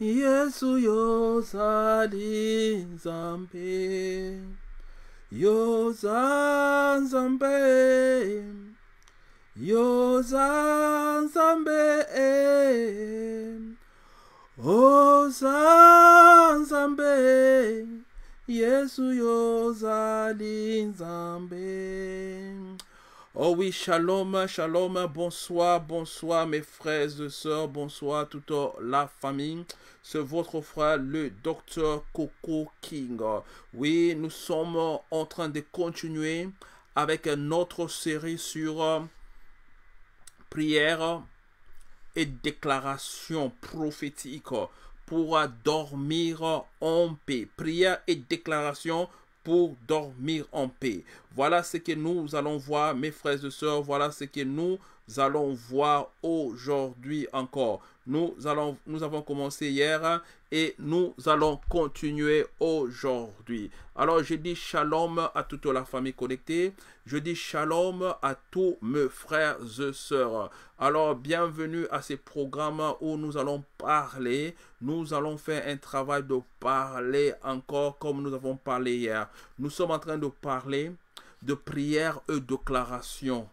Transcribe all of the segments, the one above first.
예수 요사리 삼배 요산 삼배 요산 삼배 오산 삼배 예수 요사리 삼배 Oh oui, shalom, shalom, bonsoir, bonsoir mes frères et sœurs, bonsoir toute la famille. C'est votre frère, le docteur Coco King. Oui, nous sommes en train de continuer avec notre série sur euh, prière et déclaration prophétique pour dormir en paix. Prière et déclaration pour dormir en paix. Voilà ce que nous allons voir, mes frères et sœurs, voilà ce que nous allons voir aujourd'hui encore. Nous, allons, nous avons commencé hier et nous allons continuer aujourd'hui. Alors je dis shalom à toute la famille connectée. Je dis shalom à tous mes frères et sœurs. Alors bienvenue à ce programme où nous allons parler. Nous allons faire un travail de parler encore comme nous avons parlé hier. Nous sommes en train de parler de prières et de déclarations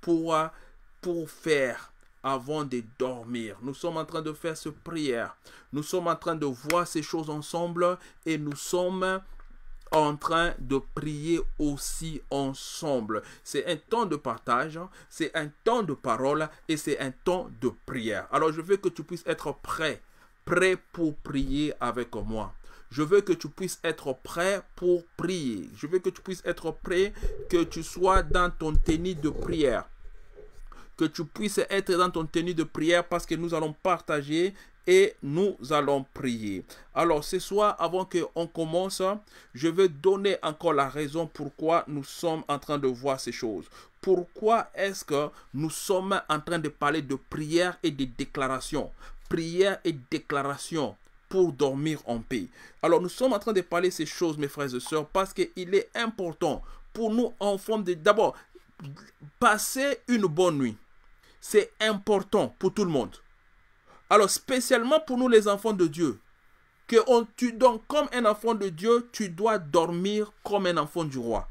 pour, pour faire avant de dormir. Nous sommes en train de faire ce prière. Nous sommes en train de voir ces choses ensemble et nous sommes en train de prier aussi ensemble. C'est un temps de partage, c'est un temps de parole et c'est un temps de prière. Alors je veux que tu puisses être prêt, prêt pour prier avec moi. Je veux que tu puisses être prêt pour prier. Je veux que tu puisses être prêt, que tu sois dans ton tenue de prière que tu puisses être dans ton tenue de prière parce que nous allons partager et nous allons prier. Alors ce soir, avant qu'on commence, je vais donner encore la raison pourquoi nous sommes en train de voir ces choses. Pourquoi est-ce que nous sommes en train de parler de prière et de déclaration Prière et déclaration pour dormir en paix. Alors nous sommes en train de parler ces choses, mes frères et sœurs, parce qu'il est important pour nous, enfants de... D'abord, Passer une bonne nuit. C'est important pour tout le monde. Alors, spécialement pour nous les enfants de Dieu, que on, tu donc comme un enfant de Dieu, tu dois dormir comme un enfant du roi.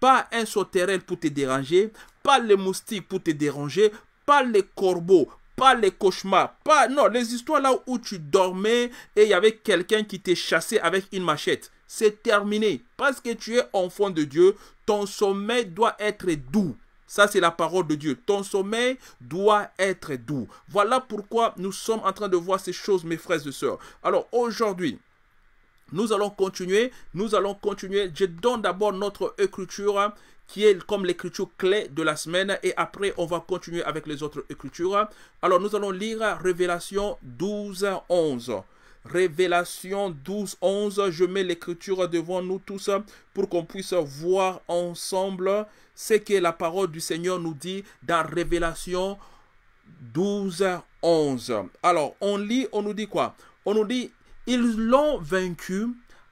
Pas un sauterelle pour te déranger, pas les moustiques pour te déranger, pas les corbeaux, pas les cauchemars, pas non, les histoires là où tu dormais et il y avait quelqu'un qui t'est chassé avec une machette. C'est terminé. Parce que tu es enfant de Dieu, ton sommeil doit être doux. Ça, c'est la parole de Dieu. Ton sommeil doit être doux. Voilà pourquoi nous sommes en train de voir ces choses, mes frères et sœurs. Alors, aujourd'hui, nous allons continuer. Nous allons continuer. Je donne d'abord notre écriture qui est comme l'écriture clé de la semaine. Et après, on va continuer avec les autres écritures. Alors, nous allons lire Révélation 12, 11. Révélation 12, 11, je mets l'écriture devant nous tous pour qu'on puisse voir ensemble ce que la parole du Seigneur nous dit dans Révélation 12, 11. Alors, on lit, on nous dit quoi On nous dit, ils l'ont vaincu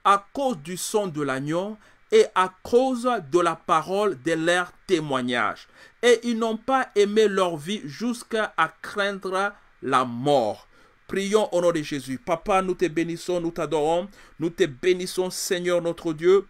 à cause du sang de l'agneau et à cause de la parole de leur témoignage. Et ils n'ont pas aimé leur vie jusqu'à craindre la mort. Prions au nom de Jésus. Papa, nous te bénissons, nous t'adorons. Nous te bénissons, Seigneur notre Dieu.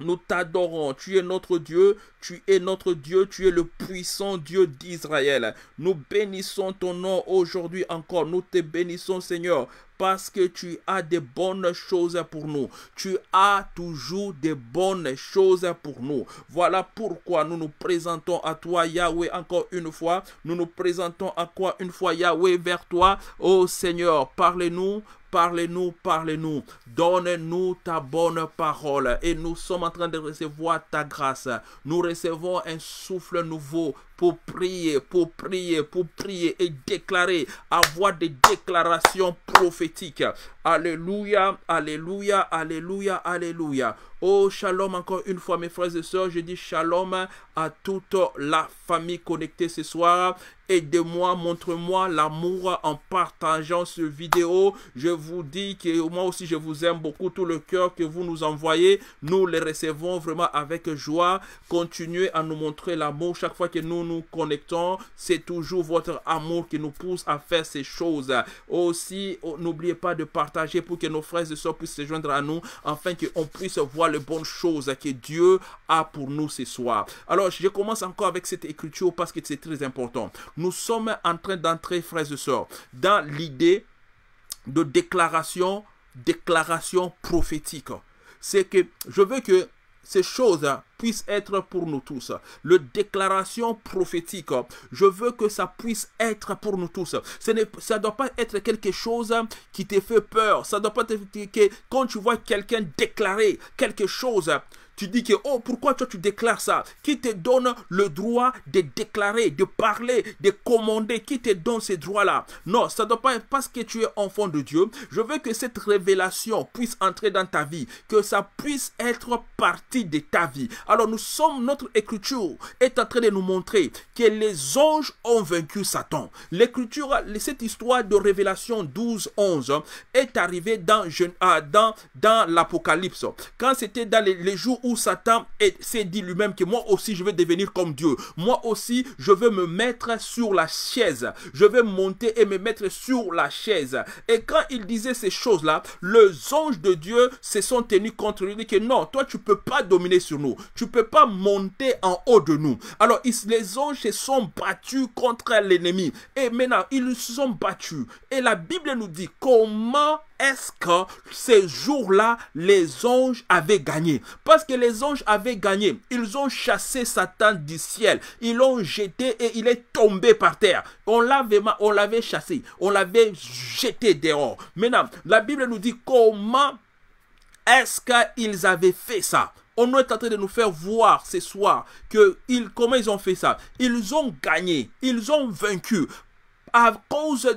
Nous t'adorons. Tu es notre Dieu. Tu es notre Dieu. Tu es le puissant Dieu d'Israël. Nous bénissons ton nom aujourd'hui encore. Nous te bénissons, Seigneur parce que tu as des bonnes choses pour nous. Tu as toujours des bonnes choses pour nous. Voilà pourquoi nous nous présentons à toi, Yahweh, encore une fois. Nous nous présentons à une fois, Yahweh, vers toi. Ô Seigneur, parlez-nous, Parlez-nous, parlez-nous. Donne-nous ta bonne parole. Et nous sommes en train de recevoir ta grâce. Nous recevons un souffle nouveau pour prier, pour prier, pour prier et déclarer, avoir des déclarations prophétiques. Alléluia, alléluia, alléluia, alléluia. Oh, shalom encore une fois mes frères et sœurs. Je dis shalom à toute la famille connectée ce soir Aidez-moi, montre-moi l'amour en partageant ce vidéo. Je vous dis que moi aussi je vous aime beaucoup, tout le cœur que vous nous envoyez. Nous les recevons vraiment avec joie. Continuez à nous montrer l'amour chaque fois que nous nous connectons. C'est toujours votre amour qui nous pousse à faire ces choses. Aussi, oh, n'oubliez pas de partager pour que nos frères et soeurs puissent se joindre à nous afin qu'on puisse voir les bonnes choses que Dieu a pour nous ce soir. Alors, je commence encore avec cette écriture parce que c'est très important. Nous sommes en train d'entrer, frères et sœurs, dans l'idée de déclaration, déclaration prophétique. C'est que je veux que ces choses puissent être pour nous tous. Le déclaration prophétique, je veux que ça puisse être pour nous tous. Ce ça ne doit pas être quelque chose qui te fait peur. Ça ne doit pas être que quand tu vois quelqu'un déclarer quelque chose, tu dis que, oh, pourquoi toi tu déclares ça Qui te donne le droit de déclarer, de parler, de commander Qui te donne ces droits-là Non, ça ne doit pas être parce que tu es enfant de Dieu. Je veux que cette révélation puisse entrer dans ta vie, que ça puisse être partie de ta vie. Alors nous sommes, notre écriture est en train de nous montrer que les anges ont vaincu Satan. L'écriture, cette histoire de révélation 12, 11 est arrivée ah, dans, dans l'Apocalypse. Quand c'était dans les jours où Satan s'est dit lui-même que moi aussi je vais devenir comme Dieu. Moi aussi je veux me mettre sur la chaise. Je vais monter et me mettre sur la chaise. Et quand il disait ces choses-là, les anges de Dieu se sont tenus contre lui. Dit que non, toi tu ne peux pas dominer sur nous. Tu ne peux pas monter en haut de nous. Alors les anges se sont battus contre l'ennemi. Et maintenant, ils se sont battus. Et la Bible nous dit comment est-ce que ces jours-là, les anges avaient gagné Parce que les anges avaient gagné. Ils ont chassé Satan du ciel. Ils l'ont jeté et il est tombé par terre. On l'avait, on l'avait chassé. On l'avait jeté dehors. Maintenant, la Bible nous dit comment est-ce qu'ils avaient fait ça on est en train de nous faire voir ce soir que ils, comment ils ont fait ça. Ils ont gagné, ils ont vaincu à cause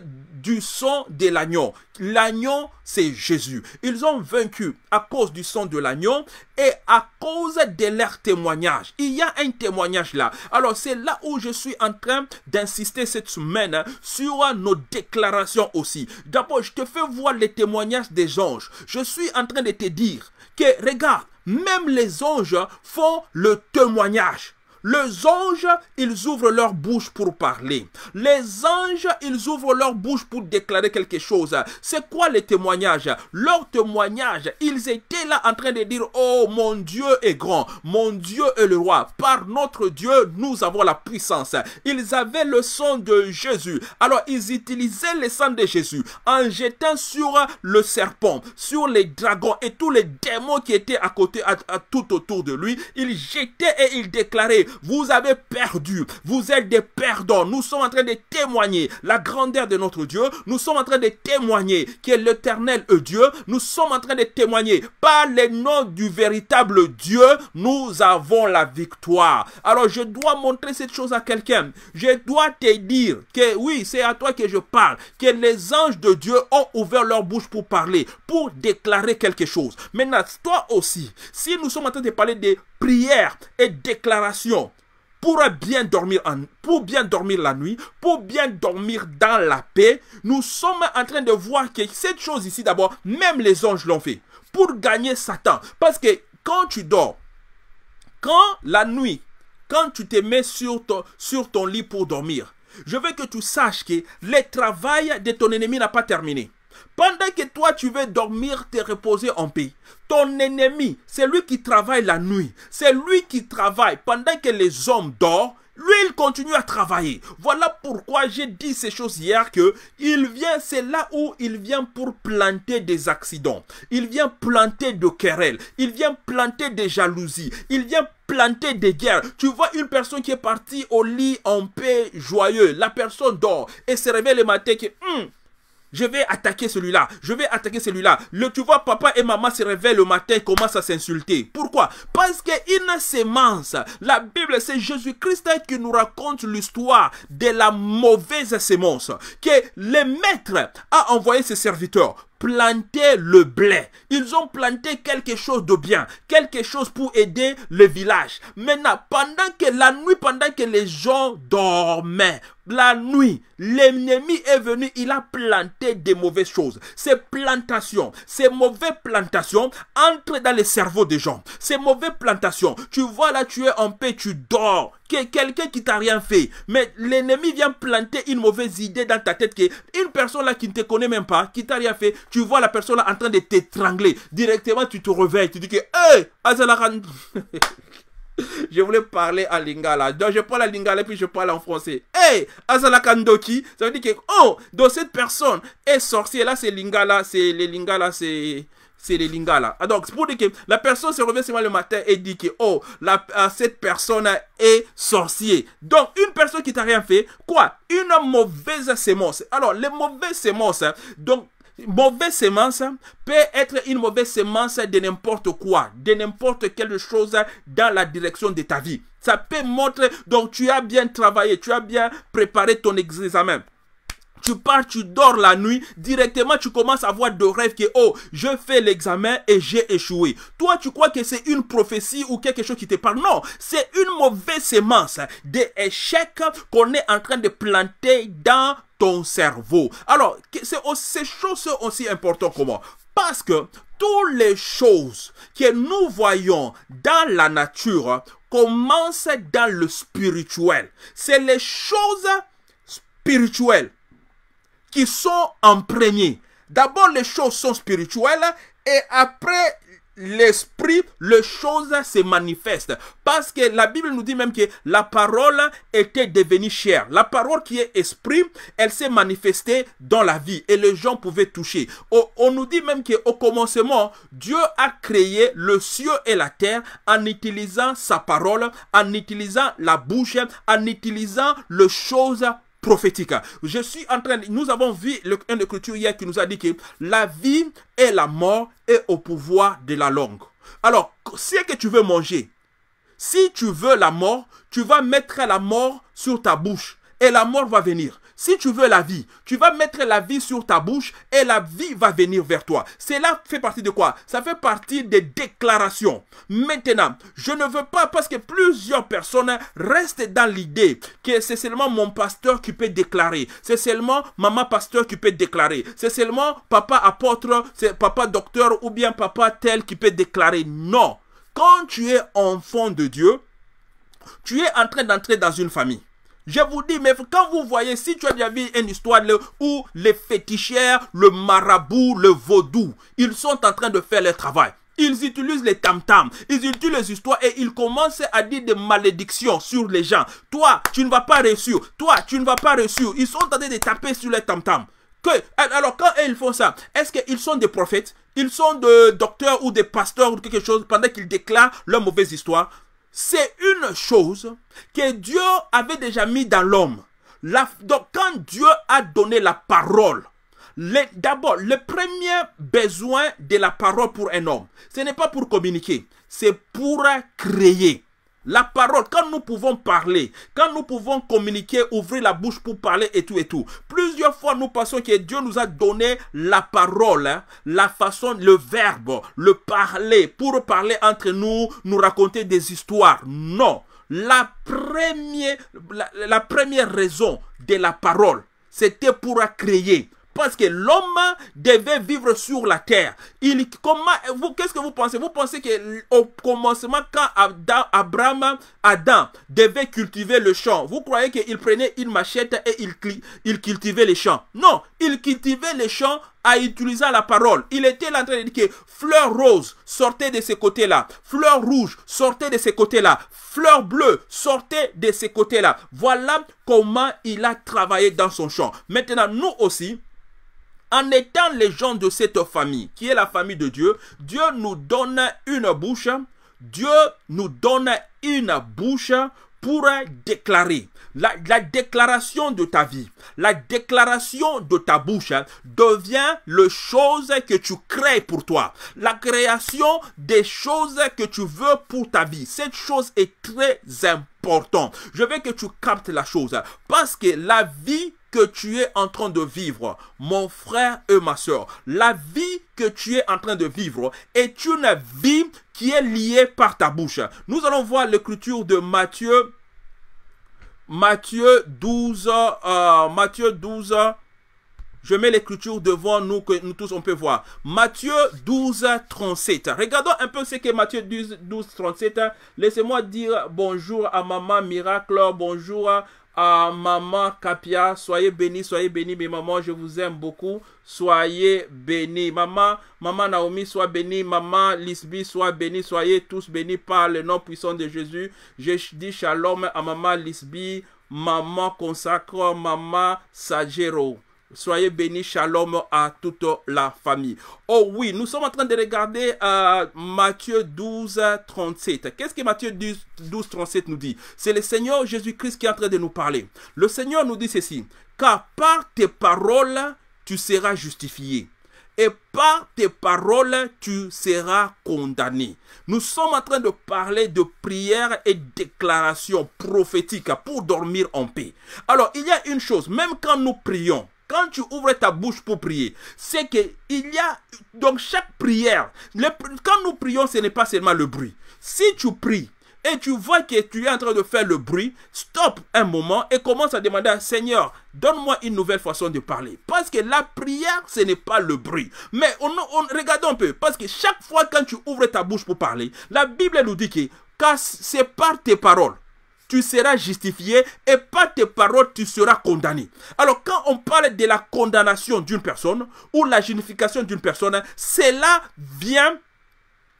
du sang de l'agneau. L'agneau, c'est Jésus. Ils ont vaincu à cause du sang de l'agneau et à cause de leur témoignage. Il y a un témoignage là. Alors, c'est là où je suis en train d'insister cette semaine hein, sur nos déclarations aussi. D'abord, je te fais voir les témoignages des anges. Je suis en train de te dire que, regarde, même les anges font le témoignage. Les anges, ils ouvrent leur bouche pour parler. Les anges, ils ouvrent leur bouche pour déclarer quelque chose. C'est quoi les témoignages Leur témoignage, ils étaient là en train de dire, oh mon Dieu est grand, mon Dieu est le roi. Par notre Dieu, nous avons la puissance. Ils avaient le sang de Jésus. Alors ils utilisaient le sang de Jésus en jetant sur le serpent, sur les dragons et tous les démons qui étaient à côté, tout autour de lui. Ils jetaient et ils déclaraient vous avez perdu. Vous êtes des perdants. Nous sommes en train de témoigner la grandeur de notre Dieu. Nous sommes en train de témoigner qui est l'éternel euh, Dieu. Nous sommes en train de témoigner par les noms du véritable Dieu. Nous avons la victoire. Alors je dois montrer cette chose à quelqu'un. Je dois te dire que oui, c'est à toi que je parle. Que les anges de Dieu ont ouvert leur bouche pour parler, pour déclarer quelque chose. Maintenant, toi aussi, si nous sommes en train de parler des prière et déclaration pour bien dormir en, pour bien dormir la nuit, pour bien dormir dans la paix, nous sommes en train de voir que cette chose ici d'abord, même les anges l'ont fait pour gagner Satan parce que quand tu dors, quand la nuit, quand tu te mets sur ton, sur ton lit pour dormir, je veux que tu saches que le travail de ton ennemi n'a pas terminé. Pendant que toi, tu veux dormir, te reposer en paix. Ton ennemi, c'est lui qui travaille la nuit. C'est lui qui travaille pendant que les hommes dorment. Lui, il continue à travailler. Voilà pourquoi j'ai dit ces choses hier que il vient, c'est là où il vient pour planter des accidents. Il vient planter de querelles. Il vient planter des jalousies. Il vient planter des guerres. Tu vois une personne qui est partie au lit en paix, joyeux. La personne dort et se réveille le matin qui. Hmm, je vais attaquer celui-là. Je vais attaquer celui-là. Le, tu vois, papa et maman se réveillent le matin et commencent à s'insulter. Pourquoi Parce qu'une sémence, la Bible, c'est Jésus-Christ qui nous raconte l'histoire de la mauvaise sémence que le maître a envoyé ses serviteurs planté le blé. Ils ont planté quelque chose de bien, quelque chose pour aider le village. Maintenant, pendant que la nuit, pendant que les gens dormaient, la nuit, l'ennemi est venu, il a planté des mauvaises choses. Ces plantations, ces mauvaises plantations entrent dans les cerveaux des gens. Ces mauvaises plantations, tu vois là, tu es en paix, tu dors quelqu'un qui t'a rien fait. Mais l'ennemi vient planter une mauvaise idée dans ta tête que une personne là qui ne te connaît même pas, qui t'a rien fait, tu vois la personne là en train de t'étrangler. Directement, tu te réveilles, tu dis que, hey, Azalaran. je voulais parler à Lingala. Donc, je parle à Lingala et puis je parle en français. Hey, Azalakandoki. Ça veut dire que, oh, donc cette personne est sorcier Là, c'est Lingala. C'est les Lingala, c'est c'est les lingala. là. Ah, donc, pour dire que la personne se revient seulement le matin et dit que, oh, euh, cette personne est sorcier. Donc, une personne qui t'a rien fait, quoi Une mauvaise sémence. Alors, les mauvaises sémences, hein, donc, mauvaise sémence hein, peut être une mauvaise sémence de n'importe quoi, de n'importe quelle chose dans la direction de ta vie. Ça peut montrer, donc, tu as bien travaillé, tu as bien préparé ton examen tu pars, tu dors la nuit, directement tu commences à voir de rêves que, oh, je fais l'examen et j'ai échoué. Toi, tu crois que c'est une prophétie ou quelque chose qui te parle. Non, c'est une mauvaise semence des qu'on est en train de planter dans ton cerveau. Alors, c'est ces choses aussi importantes comment Parce que toutes les choses que nous voyons dans la nature commencent dans le spirituel. C'est les choses spirituelles qui sont en D'abord, les choses sont spirituelles et après l'esprit, les choses se manifestent. Parce que la Bible nous dit même que la parole était devenue chère. La parole qui est esprit, elle s'est manifestée dans la vie et les gens pouvaient toucher. On nous dit même qu'au commencement, Dieu a créé le ciel et la terre en utilisant sa parole, en utilisant la bouche, en utilisant les choses prophétique. Je suis en train, de, nous avons vu le, un écriture hier qui nous a dit que la vie et la mort est au pouvoir de la langue. Alors, si que tu veux manger, si tu veux la mort, tu vas mettre la mort sur ta bouche et la mort va venir. Si tu veux la vie, tu vas mettre la vie sur ta bouche et la vie va venir vers toi. Cela fait partie de quoi Ça fait partie des déclarations. Maintenant, je ne veux pas parce que plusieurs personnes restent dans l'idée que c'est seulement mon pasteur qui peut déclarer. C'est seulement maman pasteur qui peut déclarer. C'est seulement papa apôtre, c'est papa docteur ou bien papa tel qui peut déclarer. Non. Quand tu es enfant de Dieu, tu es en train d'entrer dans une famille. Je vous dis, mais quand vous voyez, si tu as déjà vu une histoire où les fétichères, le marabout, le vaudou, ils sont en train de faire leur travail. Ils utilisent les tam-tams, ils utilisent les histoires et ils commencent à dire des malédictions sur les gens. Toi, tu ne vas pas réussir. Toi, tu ne vas pas réussir. Ils sont en train de taper sur les tam-tams. alors, quand ils font ça, est-ce qu'ils sont des prophètes Ils sont des docteurs ou des pasteurs ou quelque chose pendant qu'ils déclarent leur mauvaise histoire c'est une chose que Dieu avait déjà mis dans l'homme. donc, quand Dieu a donné la parole, d'abord, le premier besoin de la parole pour un homme, ce n'est pas pour communiquer, c'est pour créer. La parole, quand nous pouvons parler, quand nous pouvons communiquer, ouvrir la bouche pour parler et tout et tout. Plusieurs fois, nous pensons que Dieu nous a donné la parole, hein, la façon, le verbe, le parler, pour parler entre nous, nous raconter des histoires. Non. La première, la première raison de la parole, c'était pour créer, parce que l'homme devait vivre sur la terre. Il, comment, vous, qu'est-ce que vous pensez Vous pensez que au commencement, quand Abraham, Adam devait cultiver le champ, vous croyez qu'il prenait une machette et il, il cultivait les champs Non, il cultivait les champs à utiliser la parole. Il était en train de dire que fleur rose, sortez de ce côté là Fleur rouge, sortez de ce côté là Fleur bleue, sortez de ce côté là Voilà comment il a travaillé dans son champ. Maintenant, nous aussi, en étant les gens de cette famille, qui est la famille de Dieu, Dieu nous donne une bouche, Dieu nous donne une bouche pour déclarer. La, déclaration de ta vie, la déclaration de ta bouche devient le chose que tu crées pour toi. La création des choses que tu veux pour ta vie. Cette chose est très importante. Je veux que tu captes la chose parce que la vie tu es en train de vivre, mon frère et ma soeur, la vie que tu es en train de vivre est une vie qui est liée par ta bouche. Nous allons voir l'écriture de Matthieu, Matthieu 12, euh, Matthieu 12, je mets l'écriture devant nous que nous tous on peut voir. Matthieu 12, 37. Regardons un peu ce que Matthieu 12, 12 37. Laissez-moi dire bonjour à Maman Miracle, bonjour à à Maman Kapia, Soyez bénis, soyez bénis, mes mamans, je vous aime beaucoup. Soyez bénis. Maman, Maman Naomi, soyez bénie. Maman Lisby, soyez bénie. Soyez tous bénis par le nom puissant de Jésus. Je dis shalom à Maman Lisby, Maman Consacre, Maman Sagero. Soyez bénis, shalom à toute la famille. Oh oui, nous sommes en train de regarder euh, Matthieu 12, 37. Qu'est-ce que Matthieu 12, 12, 37 nous dit C'est le Seigneur Jésus-Christ qui est en train de nous parler. Le Seigneur nous dit ceci, car par tes paroles, tu seras justifié et par tes paroles, tu seras condamné. Nous sommes en train de parler de prières et déclarations prophétiques pour dormir en paix. Alors, il y a une chose, même quand nous prions, quand tu ouvres ta bouche pour prier, c'est que il y a donc chaque prière. quand nous prions, ce n'est pas seulement le bruit. Si tu pries et tu vois que tu es en train de faire le bruit, stop un moment et commence à demander à Seigneur, donne-moi une nouvelle façon de parler. Parce que la prière, ce n'est pas le bruit. Mais on, regardons un peu, parce que chaque fois quand tu ouvres ta bouche pour parler, la Bible nous dit que c'est par tes paroles tu seras justifié et par tes paroles, tu seras condamné. Alors, quand on parle de la condamnation d'une personne ou la justification d'une personne, cela vient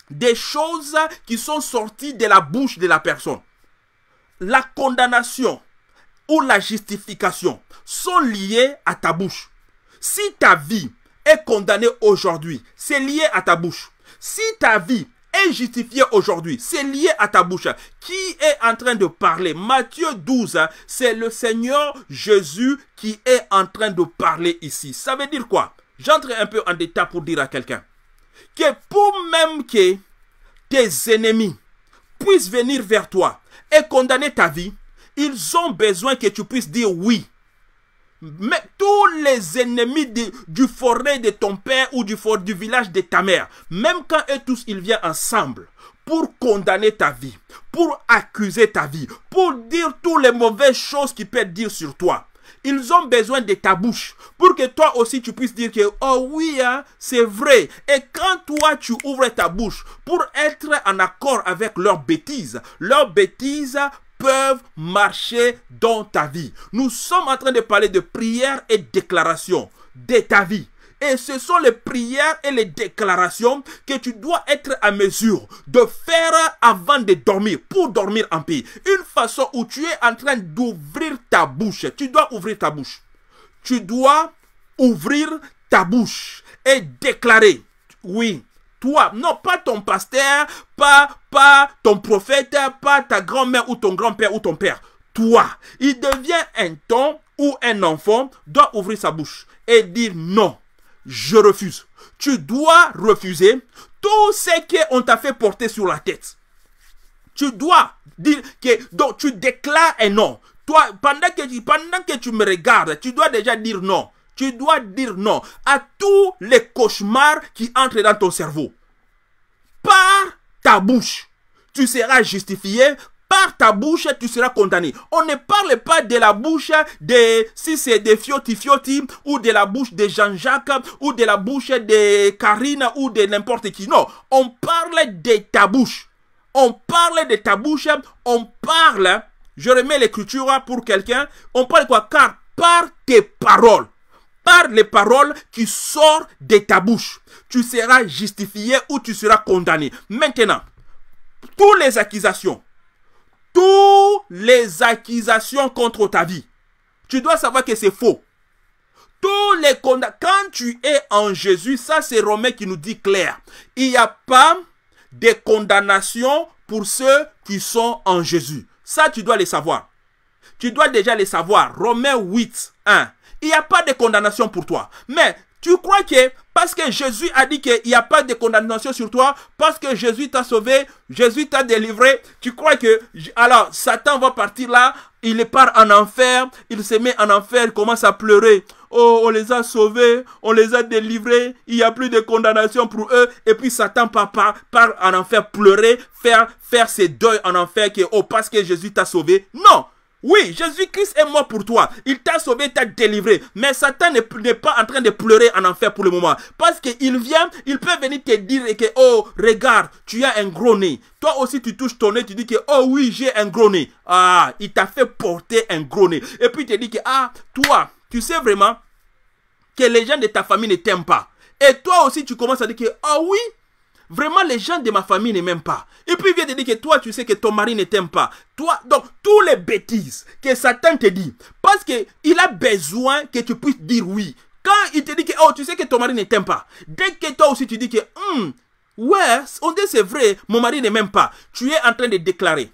des choses qui sont sorties de la bouche de la personne. La condamnation ou la justification sont liées à ta bouche. Si ta vie est condamnée aujourd'hui, c'est lié à ta bouche. Si ta vie justifié aujourd'hui. C'est lié à ta bouche. Qui est en train de parler Matthieu 12, hein. c'est le Seigneur Jésus qui est en train de parler ici. Ça veut dire quoi J'entre un peu en détail pour dire à quelqu'un que pour même que tes ennemis puissent venir vers toi et condamner ta vie, ils ont besoin que tu puisses dire oui mais tous les ennemis du forêt de ton père ou du, for, du village de ta mère, même quand eux tous, ils viennent ensemble pour condamner ta vie, pour accuser ta vie, pour dire toutes les mauvaises choses qu'ils peuvent dire sur toi. Ils ont besoin de ta bouche pour que toi aussi tu puisses dire que, oh oui, hein, c'est vrai. Et quand toi tu ouvres ta bouche pour être en accord avec leurs bêtises, leurs bêtises peuvent marcher dans ta vie. Nous sommes en train de parler de prières et déclarations de ta vie. Et ce sont les prières et les déclarations que tu dois être à mesure de faire avant de dormir, pour dormir en paix. Une façon où tu es en train d'ouvrir ta bouche. Tu dois ouvrir ta bouche. Tu dois ouvrir ta bouche et déclarer, oui, toi, non pas ton pasteur, pas, ton prophète, pas ta grand-mère ou ton grand-père ou ton père. Toi, il devient un temps où un enfant doit ouvrir sa bouche et dire non, je refuse. Tu dois refuser tout ce qu'on t'a fait porter sur la tête. Tu dois dire que donc tu déclares un non. Toi, pendant que, pendant que tu me regardes, tu dois déjà dire non. Tu dois dire non à tous les cauchemars qui entrent dans ton cerveau. Par ta bouche, tu seras justifié. Par ta bouche, tu seras condamné. On ne parle pas de la bouche de, si c'est de Fioti Fioti, ou de la bouche de Jean-Jacques, ou de la bouche de Karine, ou de n'importe qui. Non, on parle de ta bouche. On parle de ta bouche, on parle, je remets l'écriture pour quelqu'un, on parle quoi Car par tes paroles, par les paroles qui sortent de ta bouche. Tu seras justifié ou tu seras condamné. Maintenant, toutes les accusations, toutes les accusations contre ta vie, tu dois savoir que c'est faux. Tous les condamnations. quand tu es en Jésus, ça c'est Romain qui nous dit clair. Il n'y a pas de condamnation pour ceux qui sont en Jésus. Ça, tu dois le savoir. Tu dois déjà le savoir. Romains 8, 1 il n'y a pas de condamnation pour toi. Mais tu crois que parce que Jésus a dit qu'il n'y a pas de condamnation sur toi, parce que Jésus t'a sauvé, Jésus t'a délivré, tu crois que alors Satan va partir là, il part en enfer, il se met en enfer, il commence à pleurer. Oh, on les a sauvés, on les a délivrés, il n'y a plus de condamnation pour eux. Et puis Satan part, en enfer pleurer, faire, faire ses deuils en enfer, que, oh, parce que Jésus t'a sauvé. Non, oui, Jésus-Christ est mort pour toi. Il t'a sauvé, t'a délivré. Mais Satan n'est pas en train de pleurer en enfer pour le moment. Parce qu'il vient, il peut venir te dire que, oh, regarde, tu as un gros nez. Toi aussi, tu touches ton nez, tu dis que, oh oui, j'ai un gros nez. Ah, il t'a fait porter un gros nez. Et puis, il te dit que, ah, toi, tu sais vraiment que les gens de ta famille ne t'aiment pas. Et toi aussi, tu commences à dire que, oh oui, Vraiment, les gens de ma famille ne m'aiment pas. Et puis, il vient de dire que toi, tu sais que ton mari ne t'aime pas. Toi, donc, toutes les bêtises que Satan te dit, parce qu'il a besoin que tu puisses dire oui. Quand il te dit que, oh, tu sais que ton mari ne t'aime pas, dès que toi aussi tu dis que, hum, ouais, on dit c'est vrai, mon mari ne m'aime pas, tu es en train de déclarer.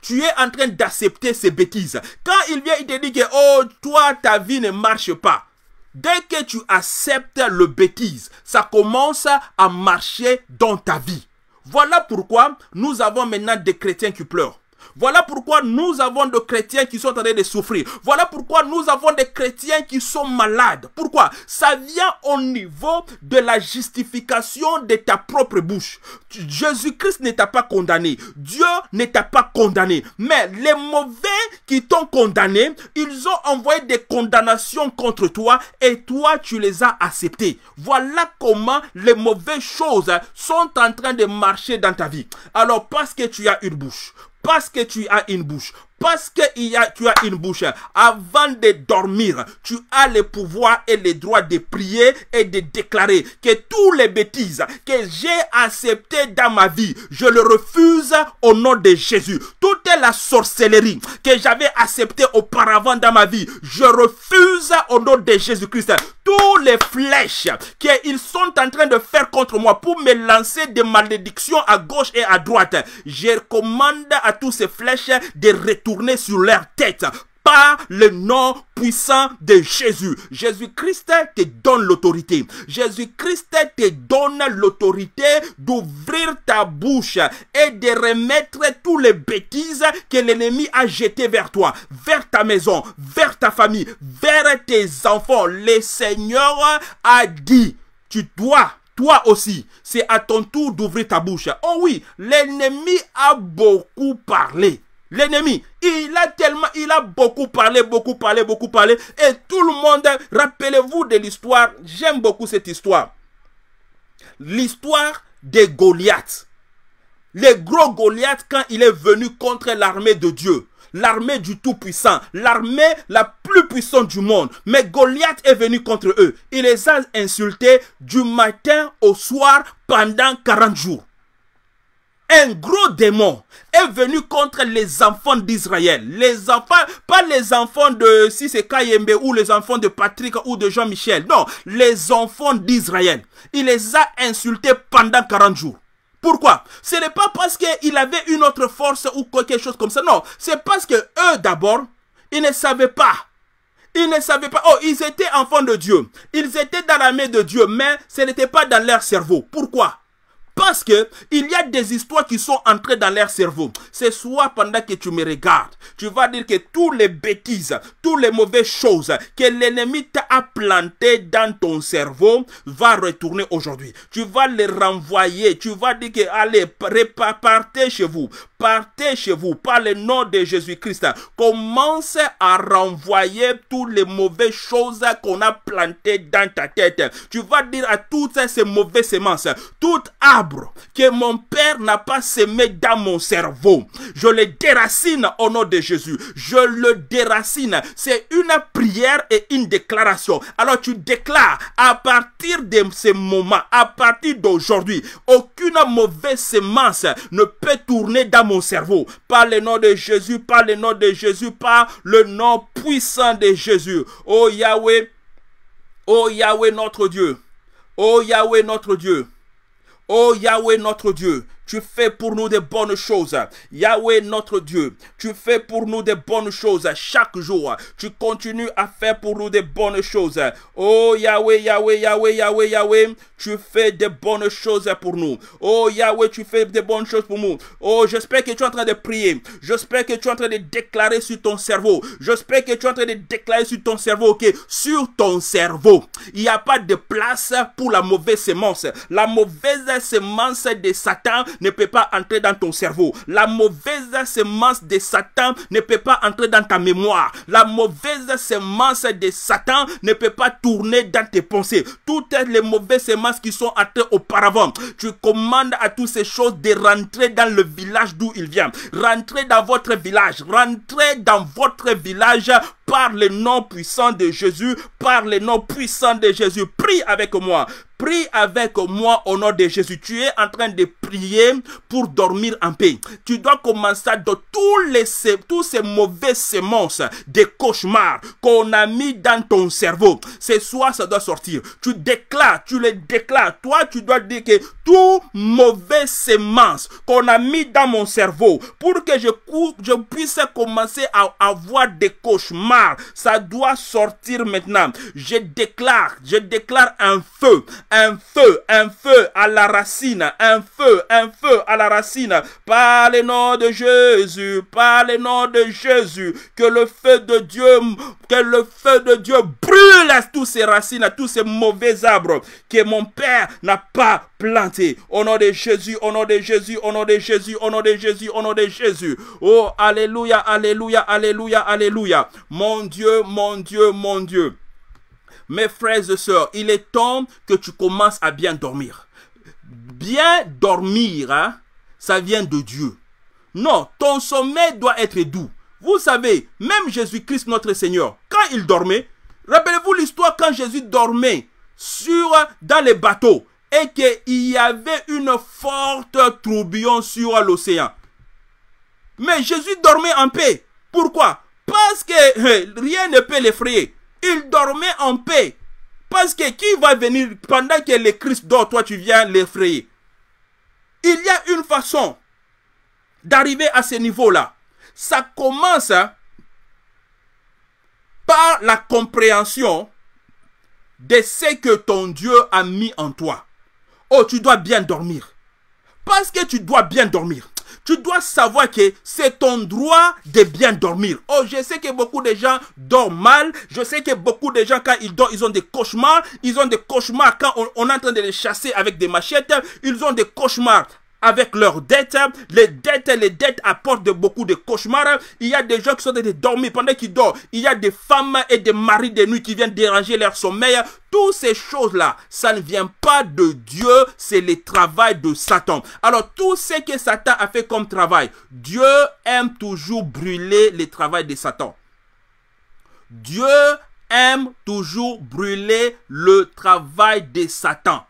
Tu es en train d'accepter ces bêtises. Quand il vient, il te dit que, oh, toi, ta vie ne marche pas. Dès que tu acceptes le bêtise, ça commence à marcher dans ta vie. Voilà pourquoi nous avons maintenant des chrétiens qui pleurent. Voilà pourquoi nous avons des chrétiens qui sont en train de souffrir. Voilà pourquoi nous avons des chrétiens qui sont malades. Pourquoi Ça vient au niveau de la justification de ta propre bouche. Jésus-Christ ne t'a pas condamné. Dieu ne t'a pas condamné. Mais les mauvais qui t'ont condamné, ils ont envoyé des condamnations contre toi et toi, tu les as acceptées. Voilà comment les mauvaises choses sont en train de marcher dans ta vie. Alors, parce que tu as une bouche, parce que tu as une bouche, parce que tu as une bouche, avant de dormir, tu as le pouvoir et le droit de prier et de déclarer que toutes les bêtises que j'ai acceptées dans ma vie, je le refuse au nom de Jésus la sorcellerie que j'avais acceptée auparavant dans ma vie, je refuse au nom de Jésus-Christ tous les flèches qu'ils sont en train de faire contre moi pour me lancer des malédictions à gauche et à droite. Je commande à tous ces flèches de retourner sur leur tête par le nom puissant de Jésus. Jésus-Christ te donne l'autorité. Jésus-Christ te donne l'autorité d'ouvrir ta bouche et de remettre toutes les bêtises que l'ennemi a jetées vers toi, vers ta maison, vers ta famille, vers tes enfants. Le Seigneur a dit, tu dois toi aussi, c'est à ton tour d'ouvrir ta bouche. Oh oui, l'ennemi a beaucoup parlé. L'ennemi, il a tellement, il a beaucoup parlé, beaucoup parlé, beaucoup parlé. Et tout le monde, rappelez-vous de l'histoire. J'aime beaucoup cette histoire. L'histoire des Goliath. Les gros Goliath, quand il est venu contre l'armée de Dieu, l'armée du Tout-Puissant, l'armée la plus puissante du monde, mais Goliath est venu contre eux. Il les a insultés du matin au soir pendant 40 jours un gros démon est venu contre les enfants d'Israël. Les enfants, pas les enfants de si c'est Kayembe ou les enfants de Patrick ou de Jean-Michel. Non, les enfants d'Israël. Il les a insultés pendant 40 jours. Pourquoi Ce n'est pas parce qu'il avait une autre force ou quelque chose comme ça. Non, c'est parce que eux d'abord, ils ne savaient pas. Ils ne savaient pas. Oh, ils étaient enfants de Dieu. Ils étaient dans la main de Dieu, mais ce n'était pas dans leur cerveau. Pourquoi parce que il y a des histoires qui sont entrées dans leur cerveau. C'est soit pendant que tu me regardes, tu vas dire que toutes les bêtises, toutes les mauvaises choses que l'ennemi t'a plantées dans ton cerveau va retourner aujourd'hui. Tu vas les renvoyer. Tu vas dire que allez, partez chez vous. Partez chez vous par le nom de Jésus-Christ. Commence à renvoyer toutes les mauvaises choses qu'on a plantées dans ta tête. Tu vas dire à toutes ces mauvaises semences, toutes, que mon Père n'a pas semé dans mon cerveau. Je le déracine au nom de Jésus. Je le déracine. C'est une prière et une déclaration. Alors tu déclares à partir de ce moment, à partir d'aujourd'hui, aucune mauvaise semence ne peut tourner dans mon cerveau. Par le nom de Jésus, par le nom de Jésus, par le nom puissant de Jésus. Oh Yahweh, oh Yahweh notre Dieu. Oh Yahweh notre Dieu. Ô oh, Yahweh notre Dieu, tu fais pour nous des bonnes choses. Yahweh, notre Dieu, tu fais pour nous des bonnes choses chaque jour. Tu continues à faire pour nous des bonnes choses. Oh Yahweh, Yahweh, Yahweh, Yahweh, Yahweh, tu fais des bonnes choses pour nous. Oh Yahweh, tu fais des bonnes choses pour nous. Oh, j'espère que tu es en train de prier. J'espère que tu es en train de déclarer sur ton cerveau. J'espère que tu es en train de déclarer sur ton cerveau que sur ton cerveau, il n'y a pas de place pour la mauvaise semence. La mauvaise semence de Satan ne peut pas entrer dans ton cerveau. La mauvaise semence de Satan ne peut pas entrer dans ta mémoire. La mauvaise semence de Satan ne peut pas tourner dans tes pensées. Toutes les mauvaises semences qui sont entrées auparavant, tu commandes à toutes ces choses de rentrer dans le village d'où il vient. Rentrer dans votre village. Rentrer dans votre village par le nom puissant de Jésus, par le nom puissant de Jésus. Prie avec moi. Prie avec moi au nom de Jésus. Tu es en train de prier pour dormir en paix. Tu dois commencer de tous, les, tous ces mauvaises semences, des cauchemars qu'on a mis dans ton cerveau. C'est soir, ça doit sortir. Tu déclares, tu les déclares. Toi, tu dois dire que tout mauvais semences qu'on a mis dans mon cerveau pour que je puisse commencer à avoir des cauchemars, ça doit sortir maintenant. Je déclare, je déclare un feu, un feu, un feu à la racine, un feu, un feu à la racine. Par le nom de Jésus, par le nom de Jésus, que le feu de Dieu, que le feu de Dieu brûle à toutes ces racines, à tous ces mauvais arbres que mon Père n'a pas planté. Au nom de Jésus, au nom de Jésus, au nom de Jésus, au nom de Jésus, au nom de Jésus. Oh, alléluia, alléluia, alléluia, alléluia. Mon Dieu, mon Dieu, mon Dieu. Mes frères et sœurs, il est temps que tu commences à bien dormir. Bien dormir, hein, ça vient de Dieu. Non, ton sommeil doit être doux. Vous savez, même Jésus-Christ notre Seigneur, quand il dormait, rappelez-vous l'histoire quand Jésus dormait sur, dans les bateaux et qu'il y avait une forte troubillon sur l'océan. Mais Jésus dormait en paix. Pourquoi Parce que rien ne peut l'effrayer. Il dormait en paix. Parce que qui va venir pendant que le Christ dort, toi tu viens l'effrayer. Il y a une façon d'arriver à ce niveau-là. Ça commence hein, par la compréhension de ce que ton Dieu a mis en toi. Oh, tu dois bien dormir. Parce que tu dois bien dormir tu dois savoir que c'est ton droit de bien dormir. Oh, je sais que beaucoup de gens dorment mal. Je sais que beaucoup de gens, quand ils dorment, ils ont des cauchemars. Ils ont des cauchemars quand on, est en train de les chasser avec des machettes. Ils ont des cauchemars avec leurs dettes. Les dettes, les dettes apportent beaucoup de cauchemars. Il y a des gens qui sont de dormir pendant qu'ils dorment. Il y a des femmes et des maris de nuit qui viennent déranger leur sommeil. Toutes ces choses-là, ça ne vient pas de Dieu, c'est le travail de Satan. Alors tout ce que Satan a fait comme travail, Dieu aime toujours brûler le travail de Satan. Dieu aime toujours brûler le travail de Satan.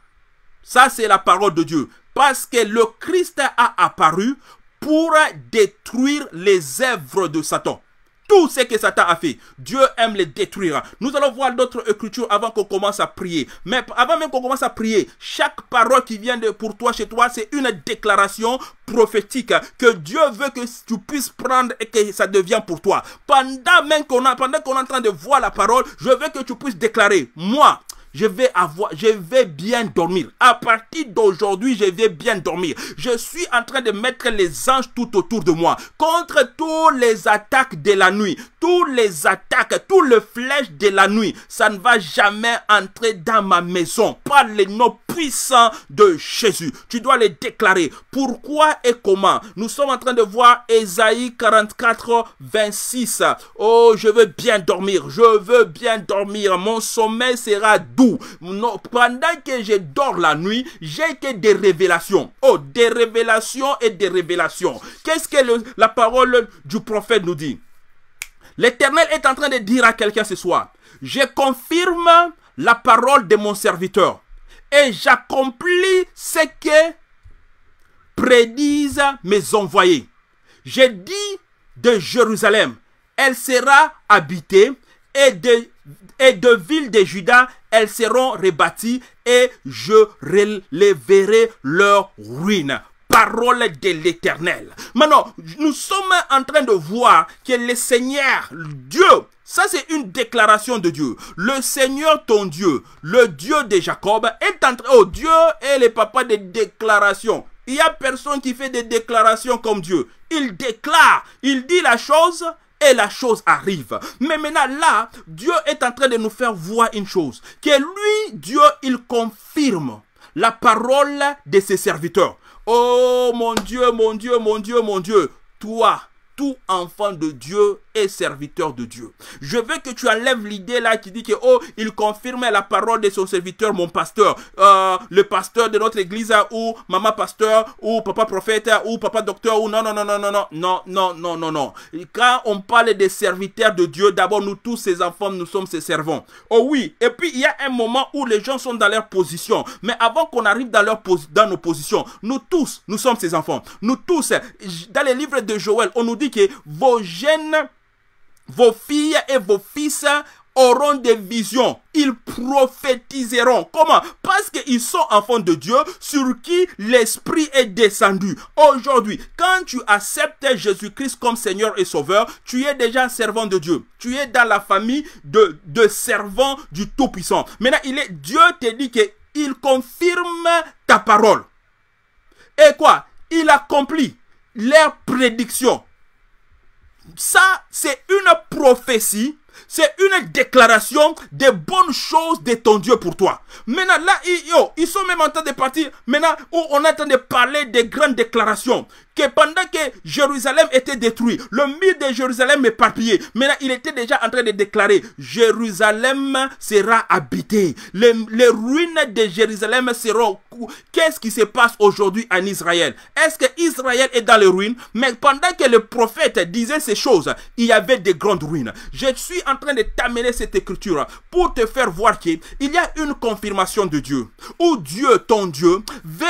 Ça, c'est la parole de Dieu parce que le Christ a apparu pour détruire les œuvres de Satan. Tout ce que Satan a fait, Dieu aime les détruire. Nous allons voir d'autres écritures avant qu'on commence à prier. Mais avant même qu'on commence à prier, chaque parole qui vient de pour toi, chez toi, c'est une déclaration prophétique que Dieu veut que tu puisses prendre et que ça devienne pour toi. Pendant même qu'on pendant qu'on est en train de voir la parole, je veux que tu puisses déclarer, moi, je vais avoir, je vais bien dormir. À partir d'aujourd'hui, je vais bien dormir. Je suis en train de mettre les anges tout autour de moi contre toutes les attaques de la nuit, tous les attaques, toutes les flèches de la nuit, ça ne va jamais entrer dans ma maison par les noms puissants de Jésus. Tu dois les déclarer. Pourquoi et comment Nous sommes en train de voir Esaïe 44, 26. Oh, je veux bien dormir, je veux bien dormir, mon sommeil sera doux. pendant que je dors la nuit, j'ai que des révélations. Oh, des révélations et des révélations. Qu'est-ce que la parole du prophète nous dit L'Éternel est en train de dire à quelqu'un ce soir, je confirme la parole de mon serviteur et j'accomplis ce que prédisent mes envoyés. J'ai dit de Jérusalem, elle sera habitée et de, et de villes Juda, elles seront rebâties et je relèverai leurs ruines parole de l'Éternel. Maintenant, nous sommes en train de voir que le Seigneur, Dieu, ça, c'est une déclaration de Dieu. Le Seigneur ton Dieu, le Dieu de Jacob, est en train. Oh, Dieu est le papa des déclarations. Il n'y a personne qui fait des déclarations comme Dieu. Il déclare, il dit la chose et la chose arrive. Mais maintenant, là, Dieu est en train de nous faire voir une chose. Que lui, Dieu, il confirme la parole de ses serviteurs. Oh mon Dieu, mon Dieu, mon Dieu, mon Dieu, toi tout enfant de Dieu est serviteur de Dieu. Je veux que tu enlèves l'idée là qui dit que, oh, il confirme la parole de son serviteur, mon pasteur. le pasteur de notre église, ou maman pasteur, ou papa prophète, ou papa docteur, ou non, non, non, non, non, non, non, non, non, non, non. Quand on parle des serviteurs de Dieu, d'abord, nous tous, ses enfants, nous sommes ses servants. Oh oui, et puis il y a un moment où les gens sont dans leur position. Mais avant qu'on arrive dans, leur dans nos positions, nous tous, nous sommes ses enfants. Nous tous, dans les livres de Joël, on nous dit que vos jeunes, vos filles et vos fils auront des visions, ils prophétiseront. Comment Parce qu'ils sont enfants de Dieu sur qui l'Esprit est descendu. Aujourd'hui, quand tu acceptes Jésus-Christ comme Seigneur et Sauveur, tu es déjà servant de Dieu. Tu es dans la famille de, servants du Tout-Puissant. Maintenant, il est, Dieu te dit il confirme ta parole. Et quoi Il accomplit leurs prédictions. Ça, c'est une prophétie c'est une déclaration des bonnes choses de ton Dieu pour toi. Maintenant, là, ils, sont même en train de partir. Maintenant, où on est en train de parler des grandes déclarations. Que pendant que Jérusalem était détruit, le mur de Jérusalem est éparpillé. Maintenant, il était déjà en train de déclarer Jérusalem sera habitée. Les, ruines de Jérusalem seront. Qu'est-ce qui se passe aujourd'hui en Israël Est-ce que Israël est dans les ruines Mais pendant que le prophète disait ces choses, il y avait des grandes ruines. Je suis en train de t'amener cette écriture pour te faire voir qu'il y a une confirmation de Dieu. Où Dieu, ton Dieu, va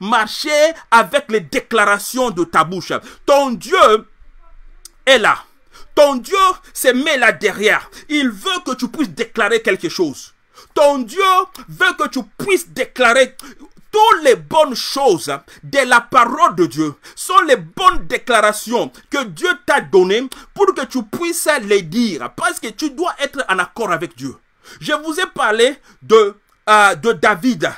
marcher avec les déclarations de ta bouche. Ton Dieu est là. Ton Dieu se met là derrière. Il veut que tu puisses déclarer quelque chose. Ton Dieu veut que tu puisses déclarer les bonnes choses de la parole de Dieu sont les bonnes déclarations que Dieu t'a données pour que tu puisses les dire parce que tu dois être en accord avec Dieu. Je vous ai parlé de, euh, de David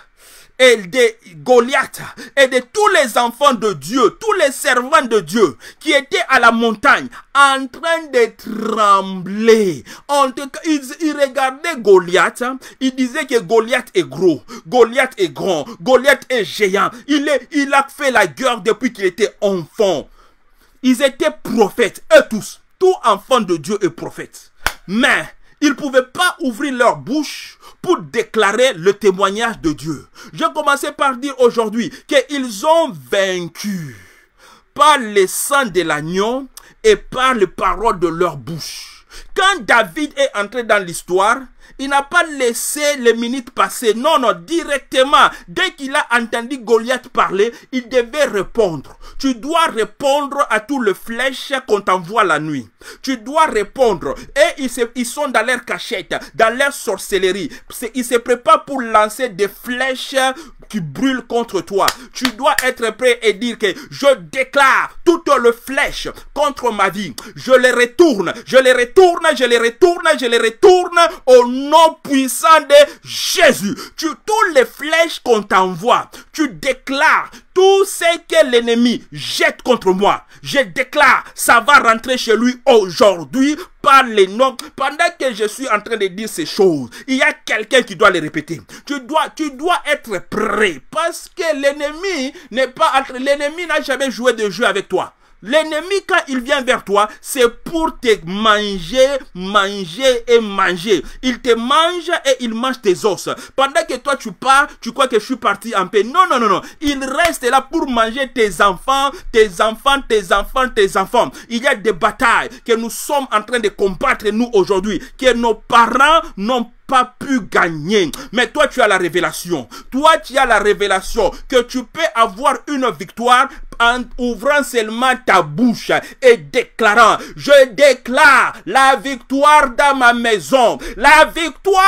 et de Goliath et de tous les enfants de Dieu, tous les servants de Dieu qui étaient à la montagne en train de trembler. Ils, regardaient Goliath, hein. ils disaient que Goliath est gros, Goliath est grand, Goliath est géant. Il, il a fait la guerre depuis qu'il était enfant. Ils étaient prophètes, eux tous. Tout enfant de Dieu est prophète. Mais ils ne pouvaient pas ouvrir leur bouche pour déclarer le témoignage de Dieu. Je commençais par dire aujourd'hui qu'ils ont vaincu par le sang de l'agneau et par les paroles de leur bouche. Quand David est entré dans l'histoire, il n'a pas laissé les minutes passer. Non, non, directement. Dès qu'il a entendu Goliath parler, il devait répondre. Tu dois répondre à tout le flèche qu'on t'envoie la nuit. Tu dois répondre. Et ils, ils sont dans leur cachette, dans leur sorcellerie. Ils se préparent pour lancer des flèches qui brûlent contre toi. Tu dois être prêt et dire que je déclare toutes les flèches contre ma vie. Je les retourne, je les retourne, je les retourne, je les retourne au non puissant de Jésus. Tu toutes les flèches qu'on t'envoie, tu déclares tout ce que l'ennemi jette contre moi. Je déclare, ça va rentrer chez lui aujourd'hui par les noms. Pendant que je suis en train de dire ces choses, il y a quelqu'un qui doit les répéter. Tu dois, tu dois être prêt parce que l'ennemi n'est pas l'ennemi n'a jamais joué de jeu avec toi. L'ennemi, quand il vient vers toi, c'est pour te manger, manger et manger. Il te mange et il mange tes os. Pendant que toi, tu pars, tu crois que je suis parti en paix. Non, non, non, non. Il reste là pour manger tes enfants, tes enfants, tes enfants, tes enfants. Il y a des batailles que nous sommes en train de combattre, nous, aujourd'hui, que nos parents n'ont pas pu gagner. Mais toi, tu as la révélation. Toi, tu as la révélation que tu peux avoir une victoire en ouvrant seulement ta bouche et déclarant, je déclare la victoire dans ma maison, la victoire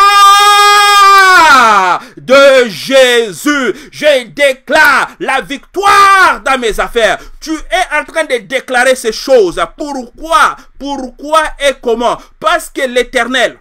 de Jésus, je déclare la victoire dans mes affaires. Tu es en train de déclarer ces choses. Pourquoi Pourquoi et comment Parce que l'Éternel,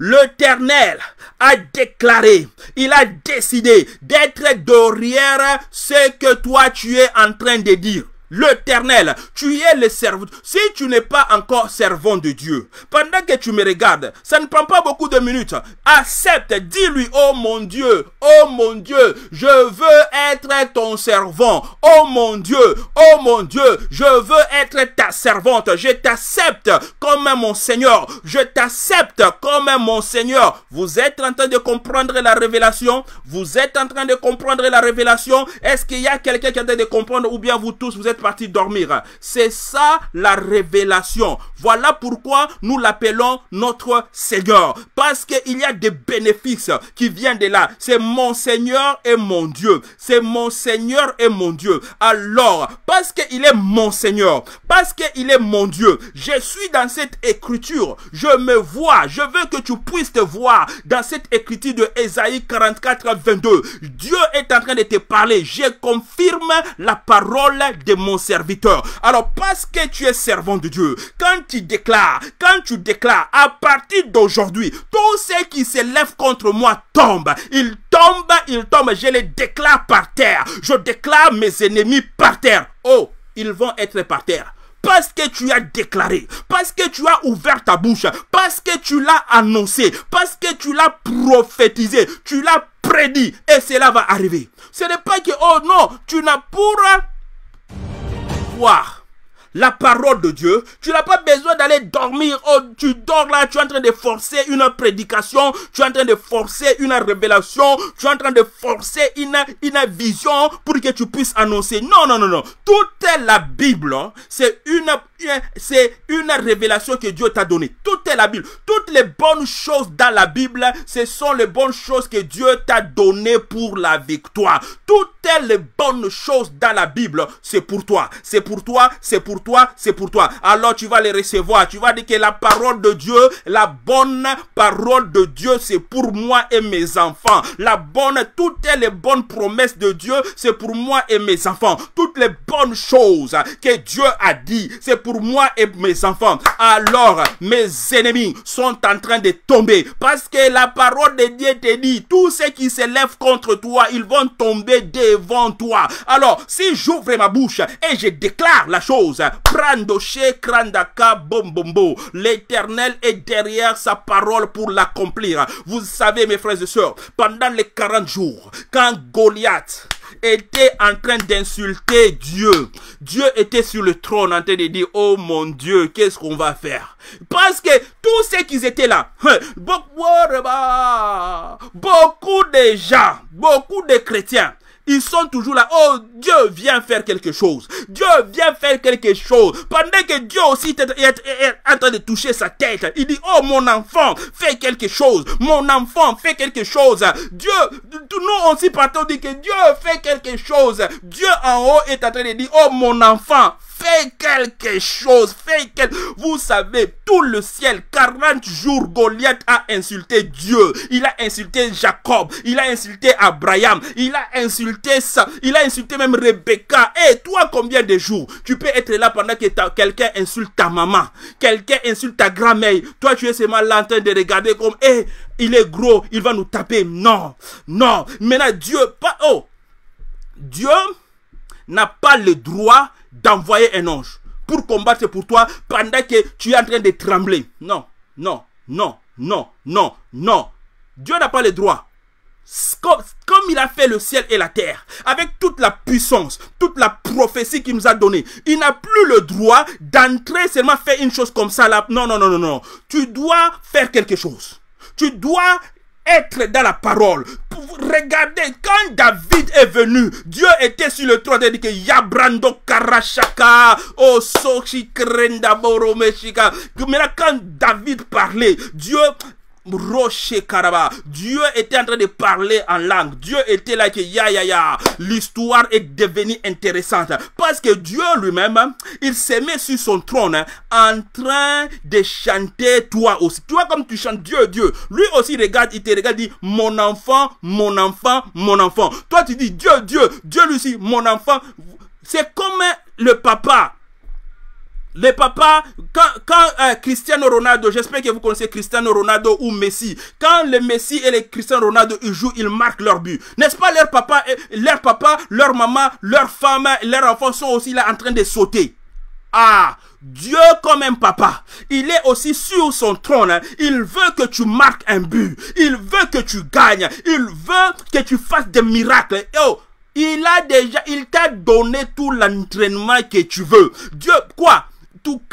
L'Éternel a déclaré, il a décidé d'être derrière ce que toi tu es en train de dire. L'éternel, tu es le servant. Si tu n'es pas encore servant de Dieu, pendant que tu me regardes, ça ne prend pas beaucoup de minutes. Accepte, dis-lui, oh mon Dieu, oh mon Dieu, je veux être ton servant. Oh mon Dieu, oh mon Dieu, je veux être ta servante. Je t'accepte comme mon Seigneur. Je t'accepte comme mon Seigneur. Vous êtes en train de comprendre la révélation? Vous êtes en train de comprendre la révélation? Est-ce qu'il y a quelqu'un qui est en train de comprendre ou bien vous tous, vous êtes partie dormir. C'est ça la révélation. Voilà pourquoi nous l'appelons notre Seigneur. Parce qu'il y a des bénéfices qui viennent de là. C'est mon Seigneur et mon Dieu. C'est mon Seigneur et mon Dieu. Alors, parce qu'il est mon Seigneur, parce qu'il est mon Dieu, je suis dans cette écriture. Je me vois. Je veux que tu puisses te voir dans cette écriture de Esaïe 44, 22. Dieu est en train de te parler. Je confirme la parole de mon serviteur. Alors parce que tu es servant de Dieu, quand tu déclares, quand tu déclares, à partir d'aujourd'hui, tous ceux qui se s'élèvent contre moi tombent. Ils tombent, ils tombent. Je les déclare par terre. Je déclare mes ennemis par terre. Oh, ils vont être par terre parce que tu as déclaré, parce que tu as ouvert ta bouche, parce que tu l'as annoncé, parce que tu l'as prophétisé, tu l'as prédit, et cela va arriver. Ce n'est pas que, oh non, tu n'as pour la parole de Dieu, tu n'as pas besoin d'aller dormir. Oh, tu dors là, tu es en train de forcer une prédication, tu es en train de forcer une révélation, tu es en train de forcer une, une vision pour que tu puisses annoncer. Non, non, non, non. Toute la Bible. Hein. C'est une c'est une révélation que Dieu t'a donnée. Tout est la Bible. Toutes les bonnes choses dans la Bible, ce sont les bonnes choses que Dieu t'a données pour la victoire. Toutes les bonnes choses dans la Bible, c'est pour toi. C'est pour toi, c'est pour toi, c'est pour toi. Alors tu vas les recevoir. Tu vas dire que la parole de Dieu, la bonne parole de Dieu, c'est pour moi et mes enfants. La bonne, toutes les bonnes promesses de Dieu, c'est pour moi et mes enfants. Toutes les bonnes choses que Dieu a dit, c'est pour moi et mes enfants, alors mes ennemis sont en train de tomber. Parce que la parole de Dieu te dit, tous ceux qui se lèvent contre toi, ils vont tomber devant toi. Alors, si j'ouvre ma bouche et je déclare la chose, Brandoché Krandaka Bombombo, l'éternel est derrière sa parole pour l'accomplir. Vous savez, mes frères et sœurs, pendant les 40 jours, quand Goliath était en train d'insulter Dieu. Dieu était sur le trône en train de dire, oh mon Dieu, qu'est-ce qu'on va faire Parce que tous ceux qui étaient là, hein, beaucoup de gens, beaucoup de chrétiens, ils sont toujours là. Oh, Dieu vient faire quelque chose. Dieu vient faire quelque chose. Pendant que Dieu aussi est, en train de toucher sa tête, il dit, oh, mon enfant, fais quelque chose. Mon enfant, fais quelque chose. Dieu, nous aussi partons dit que Dieu fait quelque chose. Dieu en haut est en train de dire, oh, mon enfant, fais quelque chose, fais quelque... Vous savez, tout le ciel, 40 jours, Goliath a insulté Dieu. Il a insulté Jacob. Il a insulté Abraham. Il a insulté ça. Il a insulté même Rebecca. Et toi, combien de jours tu peux être là pendant que quelqu'un insulte ta maman, quelqu'un insulte ta grand-mère. Toi, tu es seulement là en train de regarder comme, hé, il est gros, il va nous taper. Non, non. Maintenant, Dieu, pas, oh, Dieu n'a pas le droit d'envoyer un ange pour combattre pour toi pendant que tu es en train de trembler. Non, non, non, non, non, non. Dieu n'a pas le droit. Comme, il a fait le ciel et la terre, avec toute la puissance, toute la prophétie qu'il nous a donnée, il n'a plus le droit d'entrer seulement faire une chose comme ça. Là. Non, non, non, non, non. Tu dois faire quelque chose. Tu dois être dans la parole. Regardez, quand David est venu, Dieu était sur le trône et dit que Yabrando oh, o quand David parlait, Dieu Karaba. Dieu était en train de parler en langue. Dieu était là que ya ya ya. L'histoire est devenue intéressante parce que Dieu lui-même, il s'est mis sur son trône en train de chanter toi aussi. Toi comme tu chantes Dieu, Dieu. Lui aussi regarde, il te regarde, dit mon enfant, mon enfant, mon enfant. Toi tu dis Dieu, Dieu, Dieu lui aussi, mon enfant. C'est comme le papa les papas, quand, euh, Cristiano Ronaldo, j'espère que vous connaissez Cristiano Ronaldo ou Messi, quand le Messi et les Cristiano Ronaldo ils jouent, ils marquent leur but. N'est-ce pas leur papa, leur papa, leur maman, leur femme, leurs enfants sont aussi là en train de sauter. Ah, Dieu comme un papa, il est aussi sur son trône. Il veut que tu marques un but. Il veut que tu gagnes. Il veut que tu fasses des miracles. Oh, il a déjà, il t'a donné tout l'entraînement que tu veux. Dieu, quoi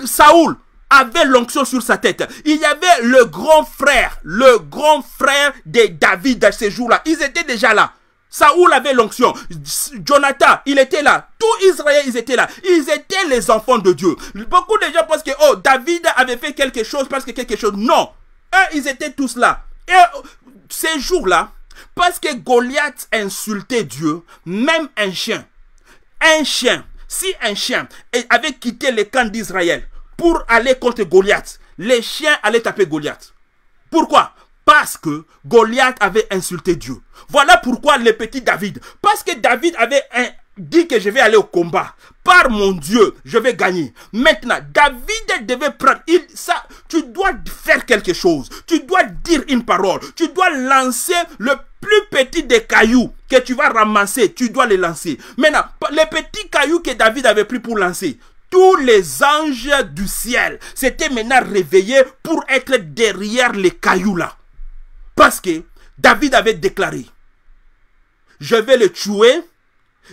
Saoul avait l'onction sur sa tête. Il y avait le grand frère, le grand frère de David à ces jours-là. Ils étaient déjà là. Saoul avait l'onction. Jonathan, il était là. Tout Israël, ils étaient là. Ils étaient les enfants de Dieu. Beaucoup de gens pensent que, oh, David avait fait quelque chose parce que quelque chose. Non. Eux, ils étaient tous là. Et euh, ces jours-là, parce que Goliath insultait Dieu, même un chien, un chien si un chien avait quitté le camp d'Israël pour aller contre Goliath, les chiens allaient taper Goliath. Pourquoi parce que Goliath avait insulté Dieu. Voilà pourquoi le petit David, parce que David avait dit que je vais aller au combat. Par mon Dieu, je vais gagner. Maintenant, David devait prendre. Il, ça, tu dois faire quelque chose. Tu dois dire une parole. Tu dois lancer le plus petit des cailloux que tu vas ramasser, tu dois les lancer. Maintenant, les petits cailloux que David avait pris pour lancer, tous les anges du ciel s'étaient maintenant réveillés pour être derrière les cailloux là. Parce que David avait déclaré, je vais le tuer,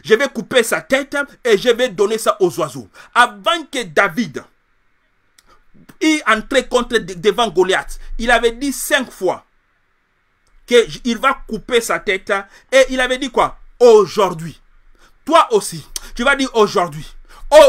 je vais couper sa tête et je vais donner ça aux oiseaux. Avant que David y entre contre, devant Goliath, il avait dit cinq fois, qu'il va couper sa tête. Et il avait dit quoi Aujourd'hui. Toi aussi, tu vas dire aujourd'hui.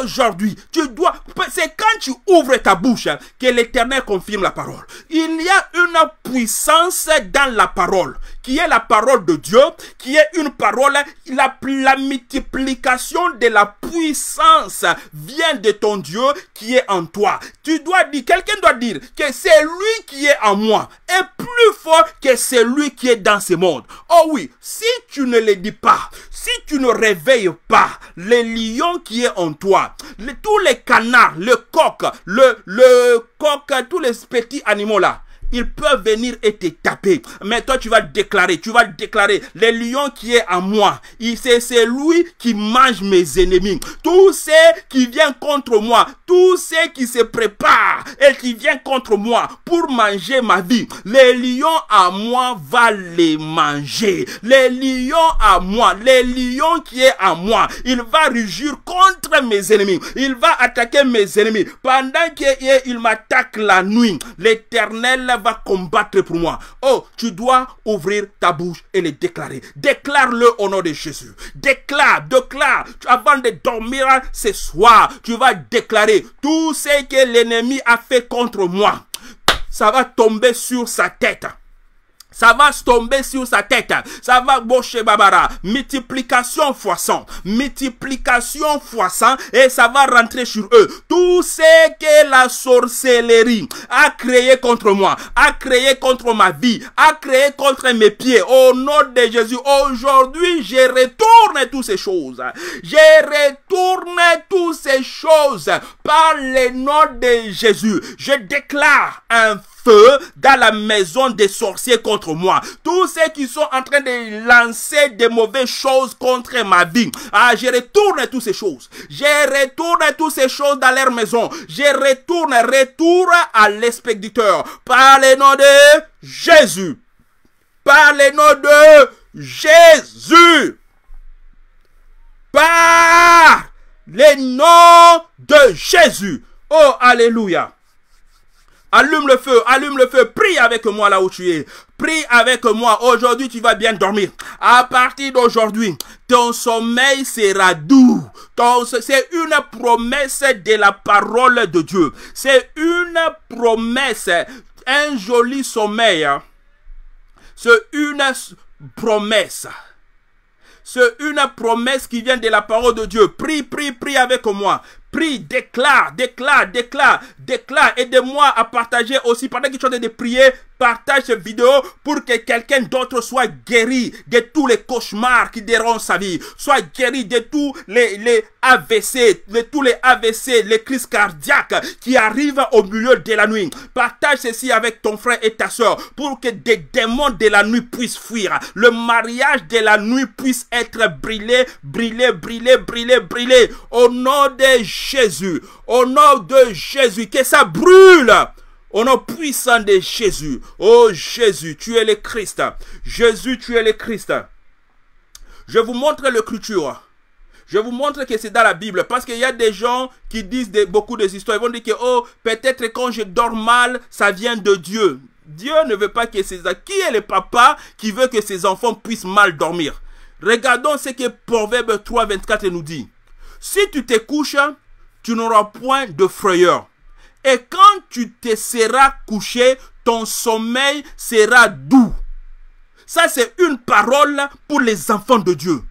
Aujourd'hui, tu dois. C'est quand tu ouvres ta bouche que l'Éternel confirme la parole. Il y a une puissance dans la parole qui est la parole de Dieu, qui est une parole, la, multiplication de la puissance vient de ton Dieu qui est en toi. Tu dois dire, quelqu'un doit dire que c'est lui qui est en moi est plus fort que celui qui est dans ce monde. Oh oui, si tu ne le dis pas, si tu ne réveilles pas le lion qui est en toi, tous les canards, le coq, le, le coq, tous les petits animaux là, ils peuvent venir et te taper. Mais toi, tu vas déclarer, tu vas déclarer, Le lion qui est à moi, c'est lui qui mange mes ennemis. Tous ceux qui viennent contre moi, tous ceux qui se préparent et qui viennent contre moi pour manger ma vie, Le lion à moi va les manger. Le lion à moi, le lion qui est à moi, il va rugir contre mes ennemis. Il va attaquer mes ennemis. Pendant qu'il m'attaque la nuit, l'éternel va combattre pour moi. Oh, tu dois ouvrir ta bouche et le déclarer. Déclare-le au nom de Jésus. Déclare, déclare. Avant de dormir ce soir, tu vas déclarer tout ce que l'ennemi a fait contre moi. Ça va tomber sur sa tête. Ça va tomber sur sa tête. Ça va boucher Babara. Multiplication fois 100. Multiplication fois 100. Et ça va rentrer sur eux. Tout ce que la sorcellerie a créé contre moi, a créé contre ma vie, a créé contre mes pieds. Au nom de Jésus, aujourd'hui, je retourne toutes ces choses. Je retourne toutes ces choses par le nom de Jésus. Je déclare un dans la maison des sorciers contre moi. Tous ceux qui sont en train de lancer des mauvaises choses contre ma vie. Ah, je retourne toutes ces choses. Je retourne toutes ces choses dans leur maison. Je retourne, retour à l'expéditeur. Par le nom de Jésus. Par le nom de Jésus. Par le nom de Jésus. Oh, Alléluia. Allume le feu, allume le feu, prie avec moi là où tu es. Prie avec moi. Aujourd'hui, tu vas bien dormir. À partir d'aujourd'hui, ton sommeil sera doux. C'est une promesse de la parole de Dieu. C'est une promesse. Un joli sommeil. C'est une promesse. C'est une promesse qui vient de la parole de Dieu. Prie, prie, prie avec moi. Prie, déclare, déclare, déclare, déclare. Aidez-moi à partager aussi. Pendant que tu es de prier, Partage cette vidéo pour que quelqu'un d'autre soit guéri de tous les cauchemars qui dérangent sa vie. Soit guéri de tous les, les AVC, de tous les AVC, les crises cardiaques qui arrivent au milieu de la nuit. Partage ceci avec ton frère et ta soeur pour que des démons de la nuit puissent fuir. Le mariage de la nuit puisse être brûlé, brûlé, brûlé, brûlé, brûlé. Au nom de Jésus, au nom de Jésus, que ça brûle au nom puissant de Jésus. Oh Jésus, tu es le Christ. Jésus, tu es le Christ. Je vous montre l'écriture. Je vous montre que c'est dans la Bible. Parce qu'il y a des gens qui disent beaucoup de histoires. Ils vont dire que, oh, peut-être quand je dors mal, ça vient de Dieu. Dieu ne veut pas que ses... Qui est le papa qui veut que ses enfants puissent mal dormir Regardons ce que Proverbe 3.24 nous dit. Si tu te couches, tu n'auras point de frayeur. Et quand tu te seras couché, ton sommeil sera doux. Ça, c'est une parole pour les enfants de Dieu.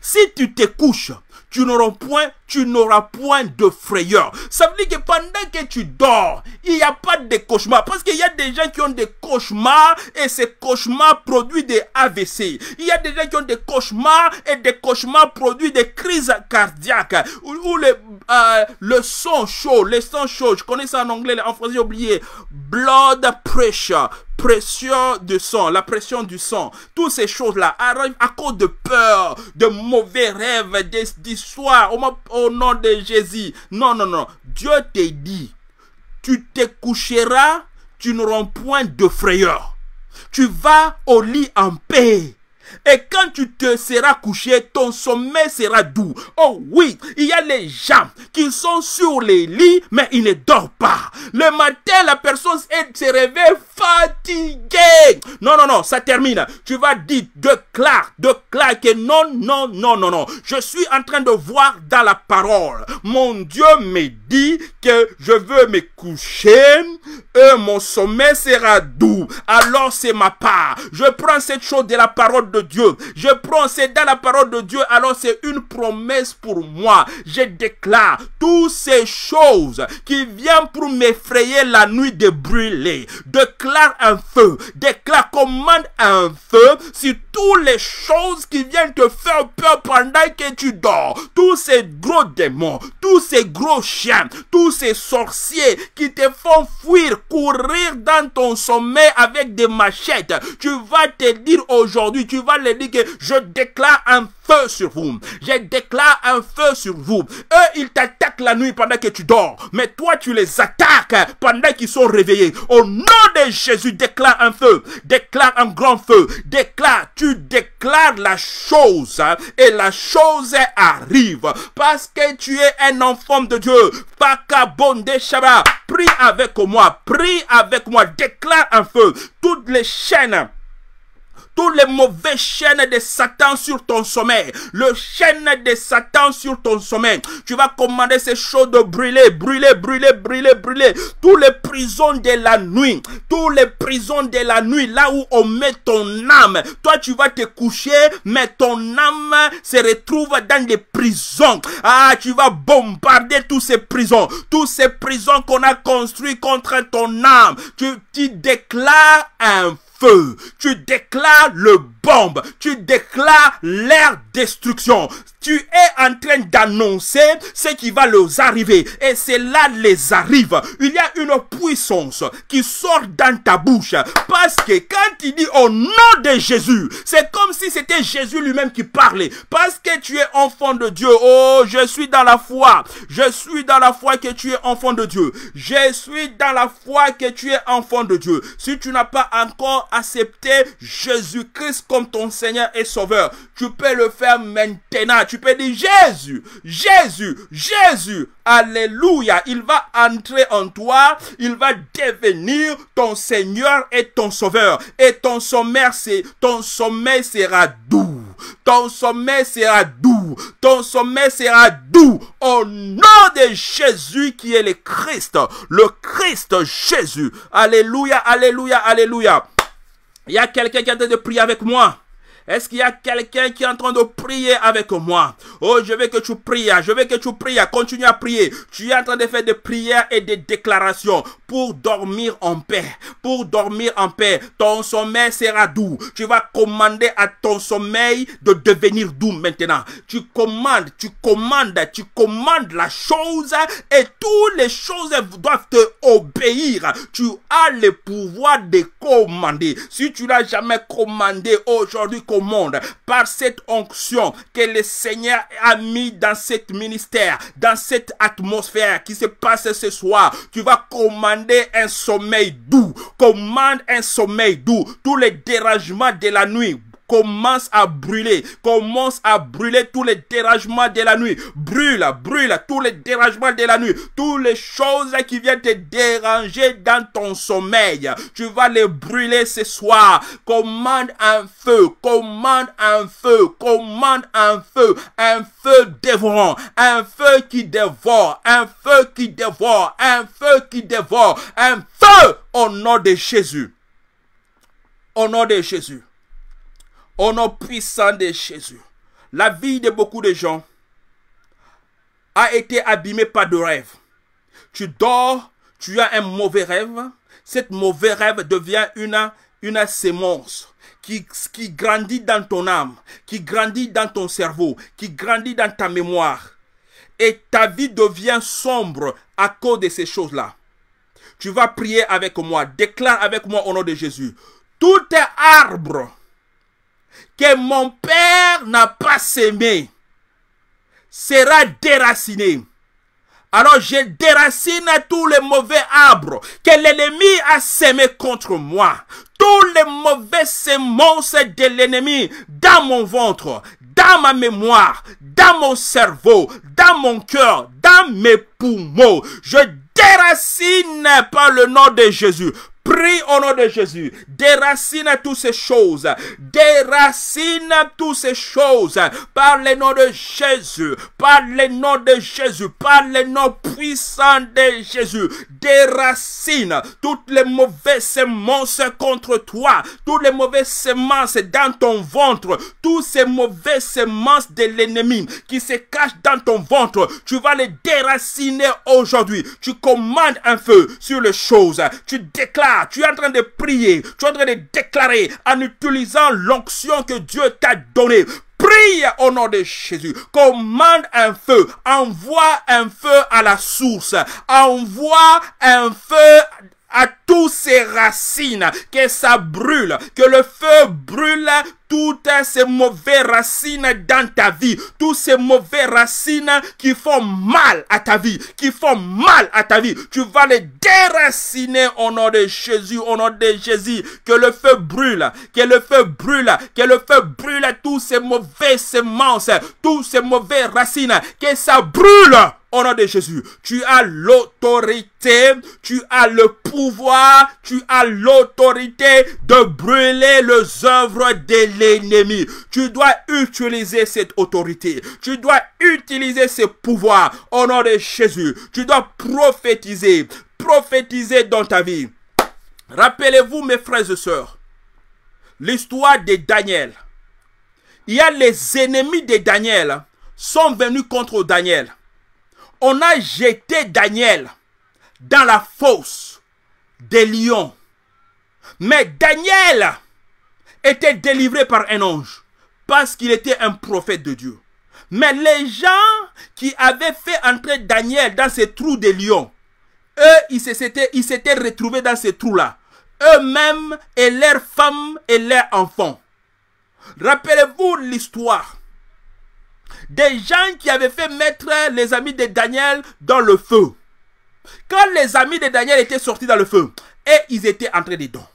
Si tu te couches, tu n'auras point tu n'auras point de frayeur. Ça veut dire que pendant que tu dors, il n'y a pas de cauchemar. Parce qu'il y a des gens qui ont des cauchemars et ces cauchemars produisent des AVC. Il y a des gens qui ont des cauchemars et des cauchemars produisent des crises cardiaques. Ou, le, euh, le sang chaud, le sang chaud, je connais ça en anglais, en français j'ai oublié. Blood pressure pression du sang, la pression du sang, toutes ces choses-là arrivent à cause de peur, de mauvais rêves, d'histoires au nom de Jésus. Non, non, non. Dieu te dit, tu te coucheras, tu n'auras point de frayeur. Tu vas au lit en paix. Et quand tu te seras couché, ton sommeil sera doux. Oh oui, il y a les gens qui sont sur les lits, mais ils ne dorment pas. Le matin, la personne se réveille fatiguée. Non, non, non, ça termine. Tu vas dire de clair, de clair que non, non, non, non, non. Je suis en train de voir dans la parole. Mon Dieu me dit que je veux me coucher et euh, mon sommeil sera doux. Alors c'est ma part. Je prends cette chose de la parole Dieu. Je prends, c'est dans la parole de Dieu, alors c'est une promesse pour moi. Je déclare toutes ces choses qui viennent pour m'effrayer la nuit de brûler. Déclare un feu, déclare, commande un feu sur toutes les choses qui viennent te faire peur pendant que tu dors. Tous ces gros démons, tous ces gros chiens, tous ces sorciers qui te font fuir, courir dans ton sommet avec des machettes. Tu vas te dire aujourd'hui, tu Va les je déclare un feu sur vous. Je déclare un feu sur vous. Eux, ils t'attaquent la nuit pendant que tu dors. Mais toi, tu les attaques pendant qu'ils sont réveillés. Au nom de Jésus, déclare un feu. Déclare un grand feu. Déclare, tu déclares la chose. Et la chose arrive. Parce que tu es un enfant de Dieu. Fakabonde Shaba. Prie avec moi. Prie avec moi. Déclare un feu. Toutes les chaînes tous les mauvaises chaînes de Satan sur ton sommeil, le chaîne de Satan sur ton sommeil. Tu vas commander ces choses de brûler, brûler, brûler, brûler, brûler. Tous les prisons de la nuit, tous les prisons de la nuit, là où on met ton âme. Toi, tu vas te coucher, mais ton âme se retrouve dans des prisons. Ah, tu vas bombarder tous ces prisons, tous ces prisons qu'on a construit contre ton âme. Tu, tu déclares un tu déclares le Bombe, tu déclares leur destruction. Tu es en train d'annoncer ce qui va leur arriver. Et cela les arrive. Il y a une puissance qui sort dans ta bouche. Parce que quand il dit au nom de Jésus, c'est comme si c'était Jésus lui-même qui parlait. Parce que tu es enfant de Dieu. Oh, je suis dans la foi. Je suis dans la foi que tu es enfant de Dieu. Je suis dans la foi que tu es enfant de Dieu. Si tu n'as pas encore accepté Jésus-Christ ton Seigneur et Sauveur. Tu peux le faire maintenant. Tu peux dire Jésus, Jésus, Jésus. Alléluia. Il va entrer en toi. Il va devenir ton Seigneur et ton Sauveur. Et ton sommeil, ton sommeil sera doux. Ton sommeil sera doux. Ton sommet sera doux. Au nom de Jésus qui est le Christ. Le Christ Jésus. Alléluia, alléluia, alléluia. Il y a quelqu'un qui a des de prix avec moi. Est-ce qu'il y a quelqu'un qui est en train de prier avec moi Oh, je veux que tu pries, je veux que tu pries, continue à prier. Tu es en train de faire des prières et des déclarations pour dormir en paix, pour dormir en paix. Ton sommeil sera doux. Tu vas commander à ton sommeil de devenir doux maintenant. Tu commandes, tu commandes, tu commandes la chose et toutes les choses doivent te obéir. Tu as le pouvoir de commander. Si tu n'as jamais commandé aujourd'hui, monde par cette onction que le Seigneur a mis dans cette ministère, dans cette atmosphère qui se passe ce soir. Tu vas commander un sommeil doux. Commande un sommeil doux. Tous les dérangements de la nuit commence à brûler, commence à brûler tous les dérangements de la nuit. Brûle, brûle tous les dérangements de la nuit, toutes les choses qui viennent te déranger dans ton sommeil. Tu vas les brûler ce soir. Commande un feu, commande un feu, commande un feu, un feu dévorant, un feu qui dévore, un feu qui dévore, un feu qui dévore, un feu au nom de Jésus. Au nom de Jésus. Au nom puissant de Jésus, la vie de beaucoup de gens a été abîmée par de rêves. Tu dors, tu as un mauvais rêve. Cette mauvais rêve devient une, une sémence. Qui, qui, grandit dans ton âme, qui grandit dans ton cerveau, qui grandit dans ta mémoire. Et ta vie devient sombre à cause de ces choses-là. Tu vas prier avec moi, déclare avec moi au nom de Jésus. Tout est arbre que mon père n'a pas semé sera déraciné. Alors je déracine tous les mauvais arbres que l'ennemi a semé contre moi. Tous les mauvais semences de l'ennemi dans mon ventre, dans ma mémoire, dans mon cerveau, dans mon cœur, dans mes poumons. Je déracine par le nom de Jésus. Prie au nom de Jésus. Déracine toutes ces choses. Déracine toutes ces choses. Par le nom de Jésus. Par le nom de Jésus. Par le nom puissant de Jésus. Déracine toutes les mauvaises semences contre toi. Toutes les mauvaises semences dans ton ventre. Toutes ces mauvaises semences de l'ennemi qui se cachent dans ton ventre. Tu vas les déraciner aujourd'hui. Tu commandes un feu sur les choses. Tu déclares tu es en train de prier, tu es en train de déclarer en utilisant l'onction que Dieu t'a donnée prie au nom de Jésus. Commande un feu. Envoie un feu à la source. Envoie un feu à toutes ses racines. Que ça brûle. Que le feu brûle toutes ces mauvaises racines dans ta vie, toutes ces mauvaises racines qui font mal à ta vie, qui font mal à ta vie, tu vas les déraciner au nom de Jésus, au nom de Jésus, que le feu brûle, que le feu brûle, que le feu brûle tous ces mauvaises semences, toutes ces mauvaises racines, que ça brûle au nom de Jésus. Tu as l'autorité, tu as le pouvoir, tu as l'autorité de brûler les œuvres des l'ennemi. Tu dois utiliser cette autorité. Tu dois utiliser ce pouvoir au nom de Jésus. Tu dois prophétiser, prophétiser dans ta vie. Rappelez-vous mes frères et sœurs, l'histoire de Daniel. Il y a les ennemis de Daniel sont venus contre Daniel. On a jeté Daniel dans la fosse des lions. Mais Daniel était délivré par un ange parce qu'il était un prophète de Dieu. Mais les gens qui avaient fait entrer Daniel dans ces trous de lions, eux, ils s'étaient retrouvés dans ces trous-là. Eux-mêmes et leurs femmes et leurs enfants. Rappelez-vous l'histoire des gens qui avaient fait mettre les amis de Daniel dans le feu. Quand les amis de Daniel étaient sortis dans le feu, et ils étaient entrés dedans.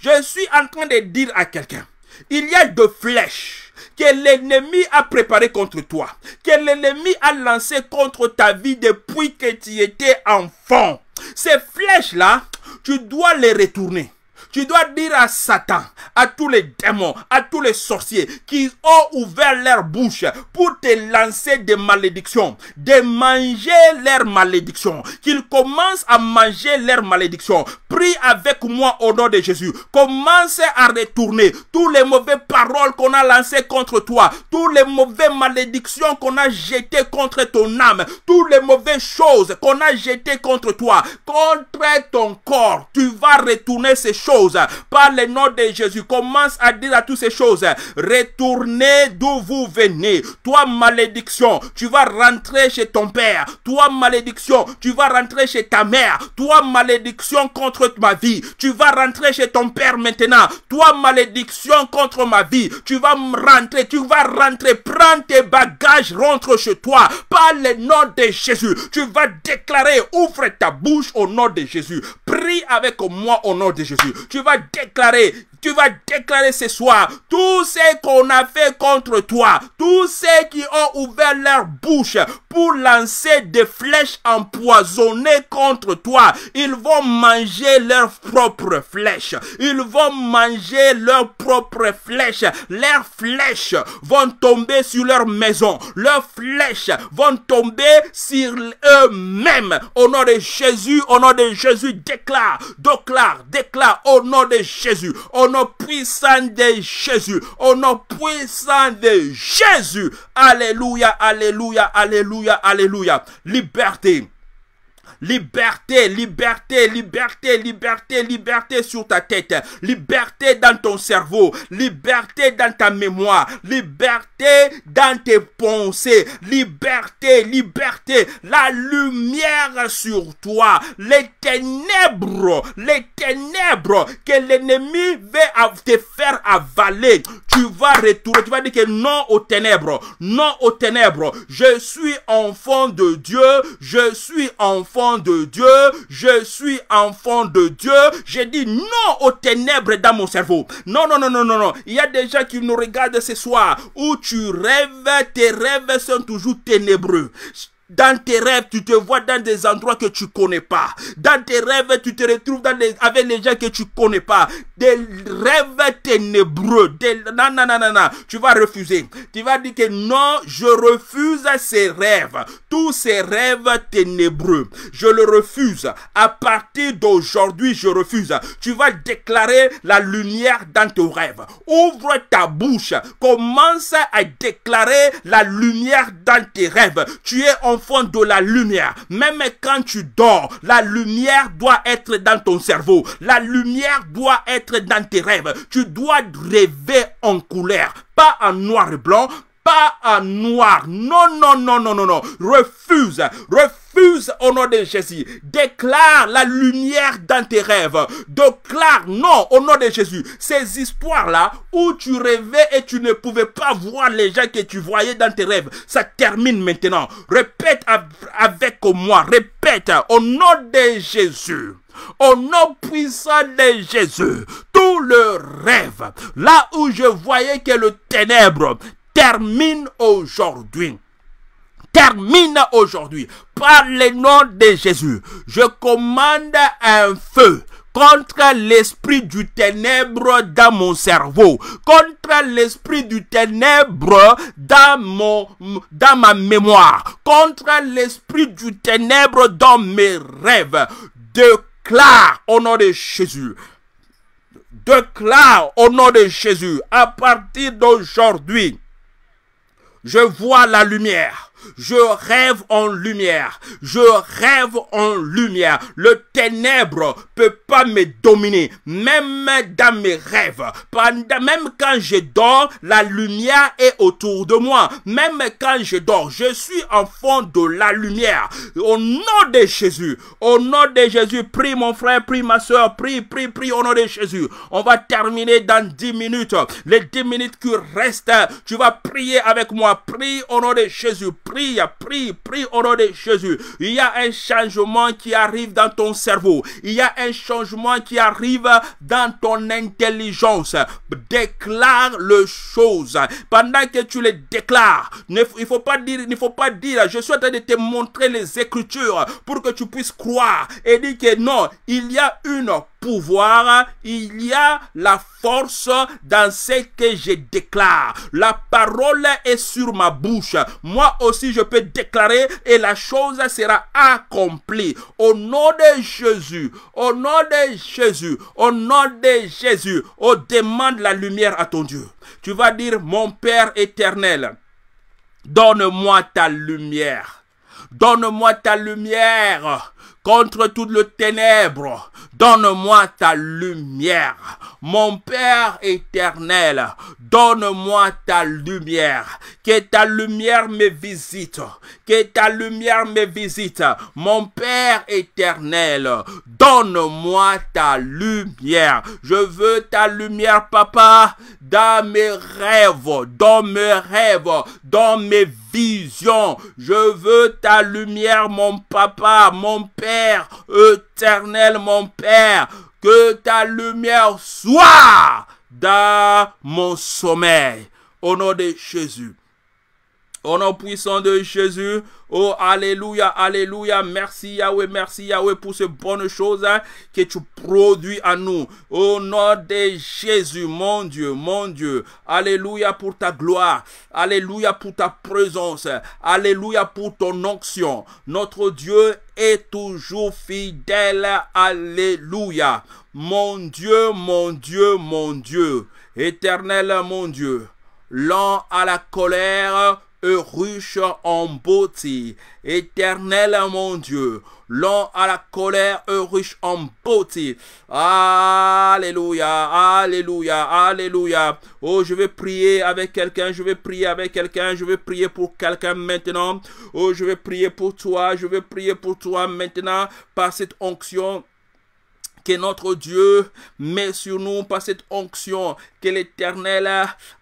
Je suis en train de dire à quelqu'un, il y a deux flèches que l'ennemi a préparées contre toi, que l'ennemi a lancées contre ta vie depuis que tu étais enfant. Ces flèches-là, tu dois les retourner. Tu dois dire à Satan, à tous les démons, à tous les sorciers qui ont ouvert leur bouche pour te lancer des malédictions, de manger leurs malédictions, qu'ils commencent à manger leurs malédictions. Prie avec moi au nom de Jésus. Commence à retourner tous les mauvaises paroles qu'on a lancées contre toi, tous les mauvaises malédictions qu'on a jetées contre ton âme, toutes les mauvaises choses qu'on a jetées contre toi, contre ton corps. Tu vas retourner ces choses par le nom de Jésus. Commence à dire à toutes ces choses, retournez d'où vous venez. Toi, malédiction, tu vas rentrer chez ton père. Toi, malédiction, tu vas rentrer chez ta mère. Toi, malédiction contre ma vie. Tu vas rentrer chez ton père maintenant. Toi, malédiction contre ma vie. Tu vas rentrer, tu vas rentrer. Prends tes bagages, rentre chez toi. Par le nom de Jésus, tu vas déclarer, ouvre ta bouche au nom de Jésus. Prie avec moi au nom de Jésus. Tu vas déclarer, tu vas déclarer ce soir tout ce qu'on a fait contre toi, tous ceux qui ont ouvert leur bouche pour lancer des flèches empoisonnées contre toi. Ils vont manger leurs propres flèches. Ils vont manger leurs propres flèches. Leurs flèches vont tomber sur leur maison. Leurs flèches vont tomber sur eux-mêmes. Au nom de Jésus, au nom de Jésus, déclare, déclare, déclare au nom de Jésus, au nom puissant de Jésus, au nom puissant de Jésus. Alléluia, alléluia, alléluia. Alléluia, Alléluia. Liberté. Liberté, liberté, liberté, liberté, liberté sur ta tête. Liberté dans ton cerveau. Liberté dans ta mémoire. Liberté dans tes pensées. Liberté, liberté. La lumière sur toi. Les ténèbres, les ténèbres que l'ennemi veut te faire avaler. Tu vas retourner. Tu vas dire que non aux ténèbres. Non aux ténèbres. Je suis enfant de Dieu. Je suis enfant de Dieu, je suis enfant de Dieu, j'ai dit non aux ténèbres dans mon cerveau. Non, non, non, non, non, non. Il y a des gens qui nous regardent ce soir où tu rêves, tes rêves sont toujours ténébreux. Dans tes rêves, tu te vois dans des endroits que tu connais pas. Dans tes rêves, tu te retrouves dans des, avec les gens que tu connais pas. Des rêves ténébreux. non, non, non, non, non. Tu vas refuser. Tu vas dire que non, je refuse ces rêves. Tous ces rêves ténébreux. Je le refuse. À partir d'aujourd'hui, je refuse. Tu vas déclarer la lumière dans tes rêves. Ouvre ta bouche. Commence à déclarer la lumière dans tes rêves. Tu es en fond de la lumière. Même quand tu dors, la lumière doit être dans ton cerveau. La lumière doit être dans tes rêves. Tu dois rêver en couleur, pas en noir et blanc, à noir. Non, non, non, non, non, non. Refuse, refuse au nom de Jésus. Déclare la lumière dans tes rêves. Déclare, non, au nom de Jésus. Ces histoires-là où tu rêvais et tu ne pouvais pas voir les gens que tu voyais dans tes rêves, ça termine maintenant. Répète avec moi, répète au nom de Jésus. Au nom puissant de Jésus, tout le rêve, là où je voyais que le ténèbre termine aujourd'hui termine aujourd'hui par le nom de Jésus. Je commande un feu contre l'esprit du ténèbre dans mon cerveau, contre l'esprit du ténèbre dans mon dans ma mémoire, contre l'esprit du ténèbre dans mes rêves. Déclare au nom de Jésus déclare au nom de Jésus à partir d'aujourd'hui je vois la lumière. Je rêve en lumière. Je rêve en lumière. Le ténèbre peut pas me dominer, même dans mes rêves. même quand je dors, la lumière est autour de moi. Même quand je dors, je suis en fond de la lumière. Au nom de Jésus, au nom de Jésus, prie mon frère, prie ma soeur, prie, prie, prie au nom de Jésus. On va terminer dans 10 minutes. Les 10 minutes qui restent, tu vas prier avec moi. Prie au nom de Jésus prie, prie, prie au nom de Jésus. Il y a un changement qui arrive dans ton cerveau. Il y a un changement qui arrive dans ton intelligence. Déclare les choses. Pendant que tu les déclares, il ne faut pas dire, il faut pas dire, je souhaite de te montrer les écritures pour que tu puisses croire et dire que non, il y a une pouvoir, il y a la force dans ce que je déclare. La parole est sur ma bouche. Moi aussi, je peux déclarer et la chose sera accomplie. Au nom de Jésus, au nom de Jésus, au nom de Jésus, on demande la lumière à ton Dieu. Tu vas dire, mon Père éternel, donne-moi ta lumière. Donne-moi ta lumière contre toutes les ténèbres. Donne-moi ta lumière. Mon Père éternel, Donne-moi ta lumière. Que ta lumière me visite. Que ta lumière me visite. Mon Père éternel, donne-moi ta lumière. Je veux ta lumière, papa, dans mes rêves, dans mes rêves, dans mes visions. Je veux ta lumière, mon papa, mon Père éternel, mon Père. Que ta lumière soit dans mon sommeil. Au nom de Jésus. Au nom puissant de Jésus. Oh, Alléluia, Alléluia. Merci Yahweh, merci Yahweh pour ces bonnes choses hein, que tu produis à nous. Au nom de Jésus, mon Dieu, mon Dieu. Alléluia pour ta gloire. Alléluia pour ta présence. Alléluia pour ton onction. Notre Dieu est toujours fidèle. Alléluia. Mon Dieu, mon Dieu, mon Dieu. Éternel, mon Dieu. Lent à la colère, et en beauté. Éternel mon Dieu, lent à la colère et en beauté. Alléluia, alléluia, alléluia. Oh, je vais prier avec quelqu'un, je vais prier avec quelqu'un, je vais prier pour quelqu'un maintenant. Oh, je vais prier pour toi, je vais prier pour toi maintenant par cette onction que notre Dieu met sur nous par cette onction que l'Éternel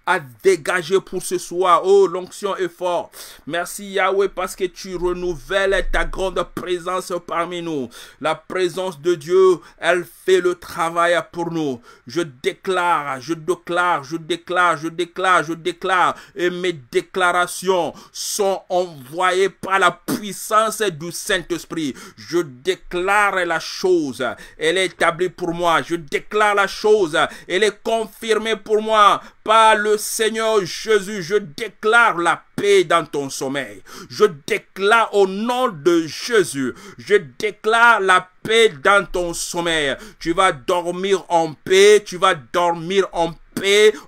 a dégagé pour ce soir. Oh, l'onction est forte. Merci Yahweh parce que tu renouvelles ta grande présence parmi nous. La présence de Dieu, elle fait le travail pour nous. Je déclare, je déclare, je déclare, je déclare, je déclare. Et mes déclarations sont envoyées par la puissance du Saint-Esprit. Je déclare la chose. Elle est établie pour moi. Je déclare la chose. Elle est confirmée pour moi par le Seigneur Jésus. Je déclare la paix dans ton sommeil. Je déclare au nom de Jésus, je déclare la paix dans ton sommeil. Tu vas dormir en paix, tu vas dormir en paix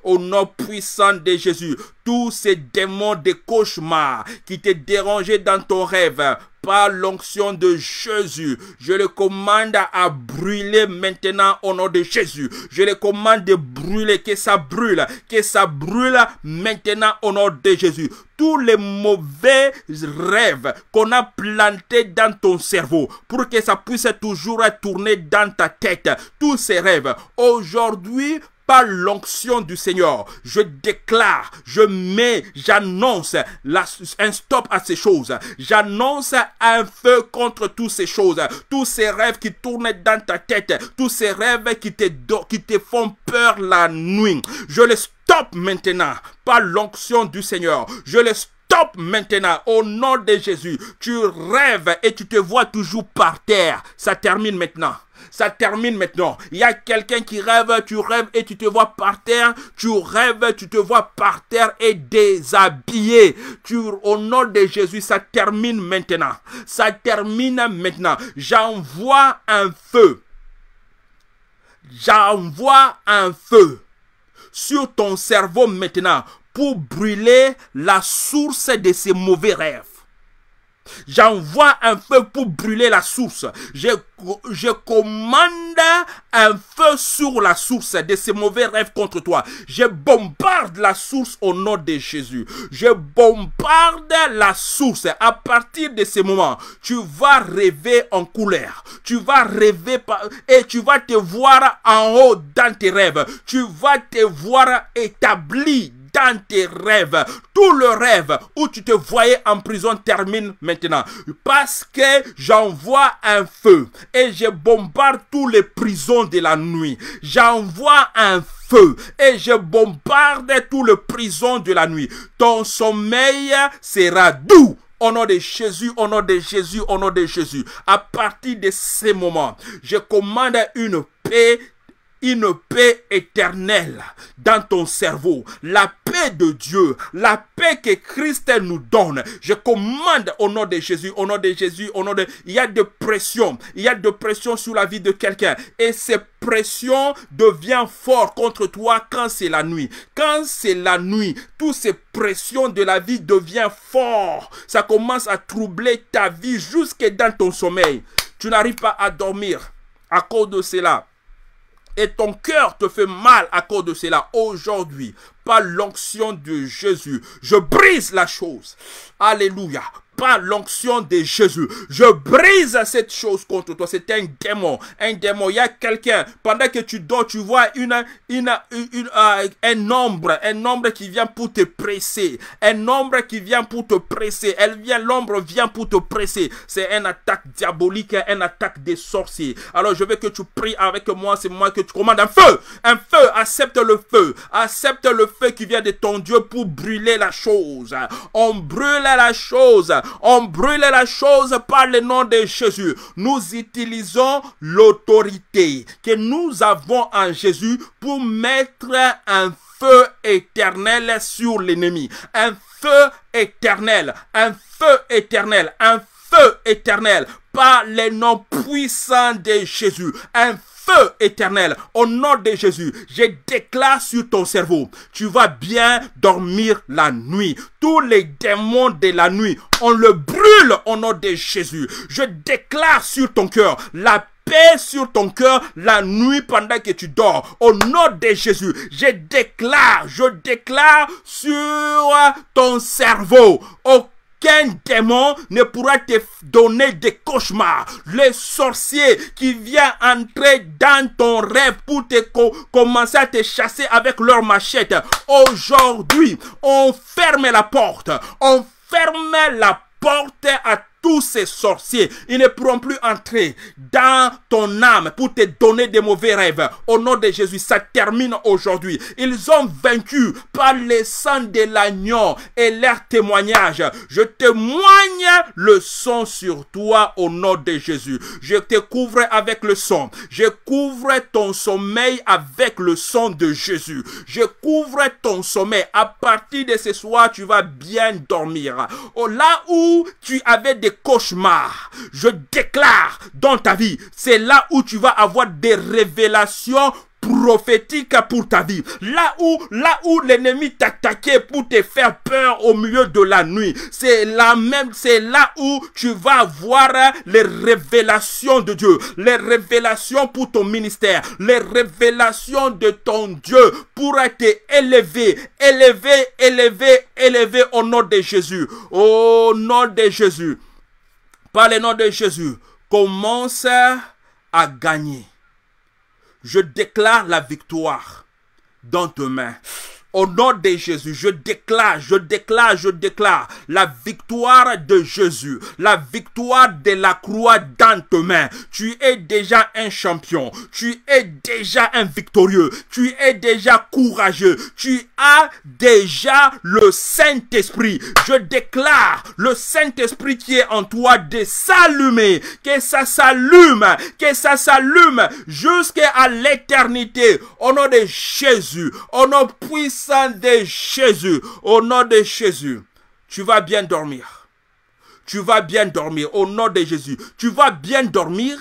au nom puissant de Jésus. Tous ces démons de cauchemars qui te dérangeaient dans ton rêve, par l'onction de Jésus. Je le commande à brûler maintenant au nom de Jésus. Je le commande de brûler, que ça brûle, que ça brûle maintenant au nom de Jésus. Tous les mauvais rêves qu'on a plantés dans ton cerveau pour que ça puisse toujours tourner dans ta tête. Tous ces rêves. Aujourd'hui, par l'onction du Seigneur, je déclare, je mets, j'annonce un stop à ces choses. J'annonce un feu contre toutes ces choses, tous ces rêves qui tournent dans ta tête, tous ces rêves qui te, font peur la nuit. Je les stoppe maintenant par l'onction du Seigneur. Je les stoppe maintenant au nom de Jésus. Tu rêves et tu te vois toujours par terre. Ça termine maintenant. Ça termine maintenant. Il y a quelqu'un qui rêve, tu rêves et tu te vois par terre. Tu rêves, tu te vois par terre et déshabillé. Tu, au nom de Jésus, ça termine maintenant. Ça termine maintenant. J'envoie un feu. J'envoie un feu sur ton cerveau maintenant pour brûler la source de ces mauvais rêves. J'envoie un feu pour brûler la source. Je, je commande un feu sur la source de ces mauvais rêves contre toi. Je bombarde la source au nom de Jésus. Je bombarde la source. À partir de ce moment, tu vas rêver en couleur. Tu vas rêver et tu vas te voir en haut dans tes rêves. Tu vas te voir établi tes rêves. Tout le rêve où tu te voyais en prison termine maintenant. Parce que j'envoie un feu et je bombarde tous les prisons de la nuit. J'envoie un feu et je bombarde tout le prison de la nuit. Ton sommeil sera doux. Au nom de Jésus, au nom de Jésus, au nom de Jésus. À partir de ces moments, je commande une paix une paix éternelle dans ton cerveau. La paix de Dieu, la paix que Christ nous donne. Je commande au nom de Jésus, au nom de Jésus, au nom de... Il y a de pression, il y a de pression sur la vie de quelqu'un. Et cette pression devient fort contre toi quand c'est la nuit. Quand c'est la nuit, toutes ces pressions de la vie deviennent fort. Ça commence à troubler ta vie jusque dans ton sommeil. Tu n'arrives pas à dormir à cause de cela et ton cœur te fait mal à cause de cela aujourd'hui, par l'onction de Jésus, je brise la chose. Alléluia par l'onction de Jésus. Je brise cette chose contre toi. C'est un démon. Un démon. Il y a quelqu'un. Pendant que tu dors, tu vois une, une, une, euh, un ombre. Un ombre qui vient pour te presser. Un ombre qui vient pour te presser. Elle vient, l'ombre vient pour te presser. C'est une attaque diabolique, une attaque des sorciers. Alors je veux que tu pries avec moi. C'est moi que tu commandes un feu. Un feu. Accepte le feu. Accepte le feu qui vient de ton Dieu pour brûler la chose. On brûle la chose. On brûle la chose par le nom de Jésus. Nous utilisons l'autorité que nous avons en Jésus pour mettre un feu éternel sur l'ennemi. Un feu éternel, un feu éternel, un feu éternel par le nom puissant de Jésus. Un feu éternel au nom de Jésus. Je déclare sur ton cerveau, tu vas bien dormir la nuit. Tous les démons de la nuit, on le brûle au nom de Jésus. Je déclare sur ton cœur la paix sur ton cœur la nuit pendant que tu dors. Au nom de Jésus, je déclare, je déclare sur ton cerveau. Au Qu'un démon ne pourra te donner des cauchemars. Les sorciers qui vient entrer dans ton rêve pour te commencer à te chasser avec leur machette. Aujourd'hui, on ferme la porte. On ferme la porte à tous ces sorciers. Ils ne pourront plus entrer dans ton âme pour te donner des mauvais rêves. Au nom de Jésus, ça termine aujourd'hui. Ils ont vaincu par le sang de l'agneau et leur témoignage. Je témoigne le sang sur toi au nom de Jésus. Je te couvre avec le sang. Je couvre ton sommeil avec le sang de Jésus. Je couvre ton sommeil. À partir de ce soir, tu vas bien dormir. Oh, là où tu avais des Cauchemar. cauchemars. Je déclare dans ta vie, c'est là où tu vas avoir des révélations prophétiques pour ta vie. Là où, là où l'ennemi t'attaquait pour te faire peur au milieu de la nuit, c'est là même, c'est là où tu vas voir les révélations de Dieu, les révélations pour ton ministère, les révélations de ton Dieu pour être élevé, élevé, élevé, élevé au nom de Jésus, au nom de Jésus par le nom de Jésus, commence à gagner. Je déclare la victoire dans tes mains. Au nom de Jésus, je déclare, je déclare, je déclare la victoire de Jésus, la victoire de la croix dans tes mains. Tu es déjà un champion, tu es déjà un victorieux, tu es déjà courageux, tu as déjà le Saint-Esprit. Je déclare le Saint-Esprit qui est en toi de s'allumer, que ça s'allume, que ça s'allume jusqu'à l'éternité. Au nom de Jésus, au nom puissant de Jésus, au nom de Jésus, tu vas bien dormir. Tu vas bien dormir au nom de Jésus. Tu vas bien dormir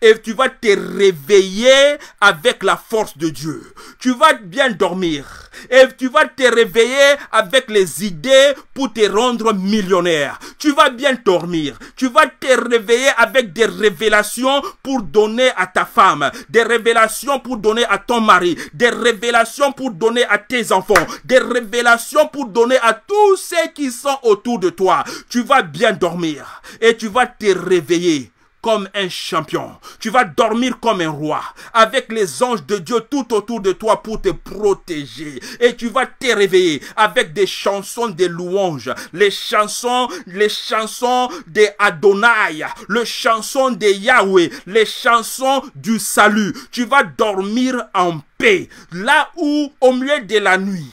et tu vas te réveiller avec la force de Dieu. Tu vas bien dormir et tu vas te réveiller avec les idées pour te rendre millionnaire. Tu vas bien dormir. Tu vas te réveiller avec des révélations pour donner à ta femme. Des révélations pour donner à ton mari. Des révélations pour donner à tes enfants. Des révélations pour donner à tous ceux qui sont autour de toi. Tu vas bien dormir. Et tu vas te réveiller comme un champion. Tu vas dormir comme un roi, avec les anges de Dieu tout autour de toi pour te protéger. Et tu vas te réveiller avec des chansons de louanges, les chansons, les chansons des Adonai, les chansons de Yahweh, les chansons du salut. Tu vas dormir en paix, là où au milieu de la nuit,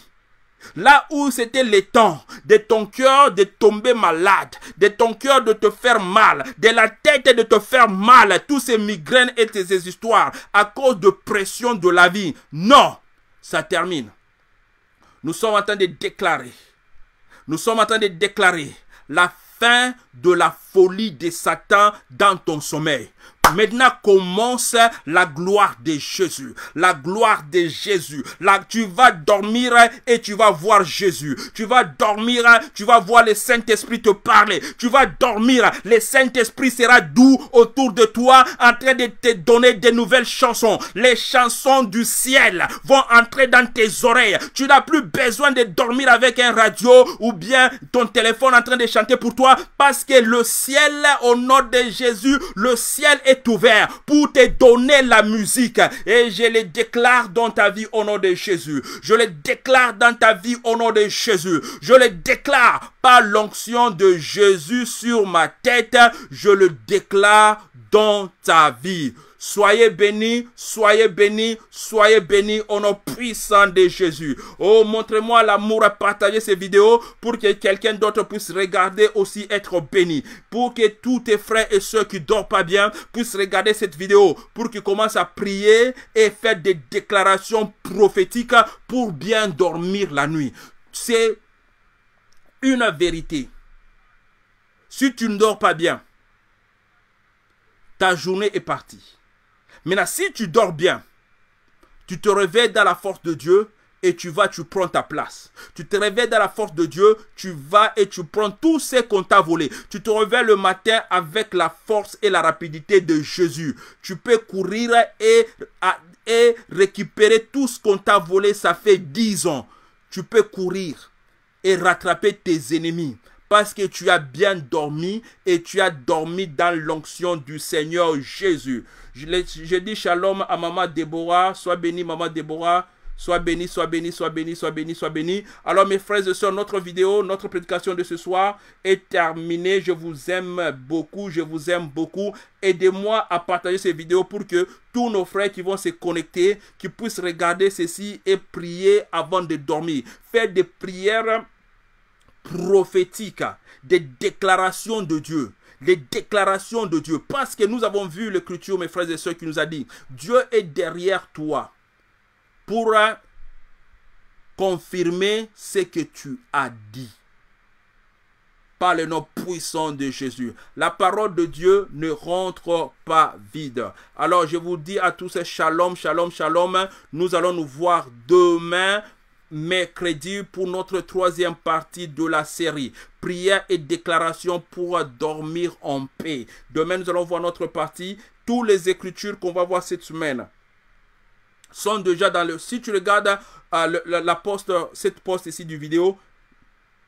Là où c'était le temps de ton cœur de tomber malade, de ton cœur de te faire mal, de la tête de te faire mal, tous ces migraines et ces histoires à cause de pression de la vie. Non, ça termine. Nous sommes en train de déclarer. Nous sommes en train de déclarer la fin de la folie de Satan dans ton sommeil. Maintenant commence la gloire de Jésus. La gloire de Jésus. Là, tu vas dormir et tu vas voir Jésus. Tu vas dormir, tu vas voir le Saint-Esprit te parler. Tu vas dormir, le Saint-Esprit sera doux autour de toi en train de te donner des nouvelles chansons. Les chansons du ciel vont entrer dans tes oreilles. Tu n'as plus besoin de dormir avec un radio ou bien ton téléphone en train de chanter pour toi parce que le ciel, au nom de Jésus, le ciel est est ouvert pour te donner la musique. Et je le déclare dans ta vie au nom de Jésus. Je le déclare dans ta vie au nom de Jésus. Je le déclare par l'onction de Jésus sur ma tête. Je le déclare dans ta vie. Soyez bénis, soyez bénis, soyez bénis au nom puissant de Jésus. Oh, montrez-moi l'amour à partager ces vidéos pour que quelqu'un d'autre puisse regarder aussi être béni. Pour que tous tes frères et ceux qui dorment pas bien puissent regarder cette vidéo. Pour qu'ils commencent à prier et faire des déclarations prophétiques pour bien dormir la nuit. C'est une vérité. Si tu ne dors pas bien, ta journée est partie. Maintenant, si tu dors bien, tu te réveilles dans la force de Dieu et tu vas, tu prends ta place. Tu te réveilles dans la force de Dieu, tu vas et tu prends tout ce qu'on t'a volé. Tu te réveilles le matin avec la force et la rapidité de Jésus. Tu peux courir et, et récupérer tout ce qu'on t'a volé. Ça fait dix ans. Tu peux courir et rattraper tes ennemis parce que tu as bien dormi et tu as dormi dans l'onction du Seigneur Jésus. Je, dis shalom à maman Déborah, sois bénie maman Déborah. Sois bénie, sois bénie, sois bénie, sois béni, sois béni. Alors mes frères et sœurs, notre vidéo, notre prédication de ce soir est terminée. Je vous aime beaucoup, je vous aime beaucoup. Aidez-moi à partager ces vidéos pour que tous nos frères qui vont se connecter, qui puissent regarder ceci et prier avant de dormir. Faites des prières prophétiques, des déclarations de Dieu. Les déclarations de Dieu. Parce que nous avons vu l'écriture, mes frères et sœurs, qui nous a dit, Dieu est derrière toi pour euh, confirmer ce que tu as dit. Par le nom puissant de Jésus. La parole de Dieu ne rentre pas vide. Alors je vous dis à tous, shalom, shalom, shalom. Nous allons nous voir demain mercredi pour notre troisième partie de la série. Prière et déclaration pour dormir en paix. Demain, nous allons voir notre partie. Toutes les écritures qu'on va voir cette semaine sont déjà dans le... Si tu regardes euh, la, la poste, cette poste ici du vidéo,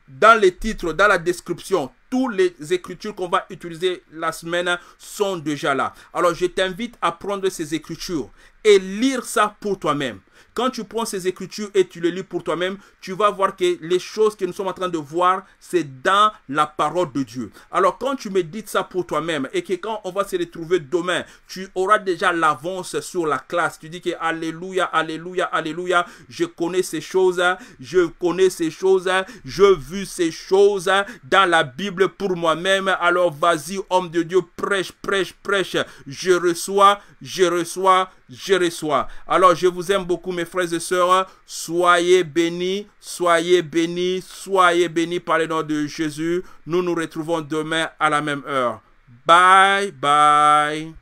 dans les titres, dans la description, toutes les écritures qu'on va utiliser la semaine sont déjà là. Alors je t'invite à prendre ces écritures et lire ça pour toi-même. Quand tu prends ces écritures et tu les lis pour toi-même, tu vas voir que les choses que nous sommes en train de voir, c'est dans la parole de Dieu. Alors quand tu médites ça pour toi-même et que quand on va se retrouver demain, tu auras déjà l'avance sur la classe. Tu dis que Alléluia, Alléluia, Alléluia, je connais ces choses, je connais ces choses, je vis ces choses dans la Bible pour moi-même. Alors vas-y, homme de Dieu, prêche, prêche, prêche. Je reçois, je reçois, je reçois. Alors je vous aime beaucoup, mes frères et sœurs, soyez bénis, soyez bénis, soyez bénis par le nom de Jésus. Nous nous retrouvons demain à la même heure. Bye bye.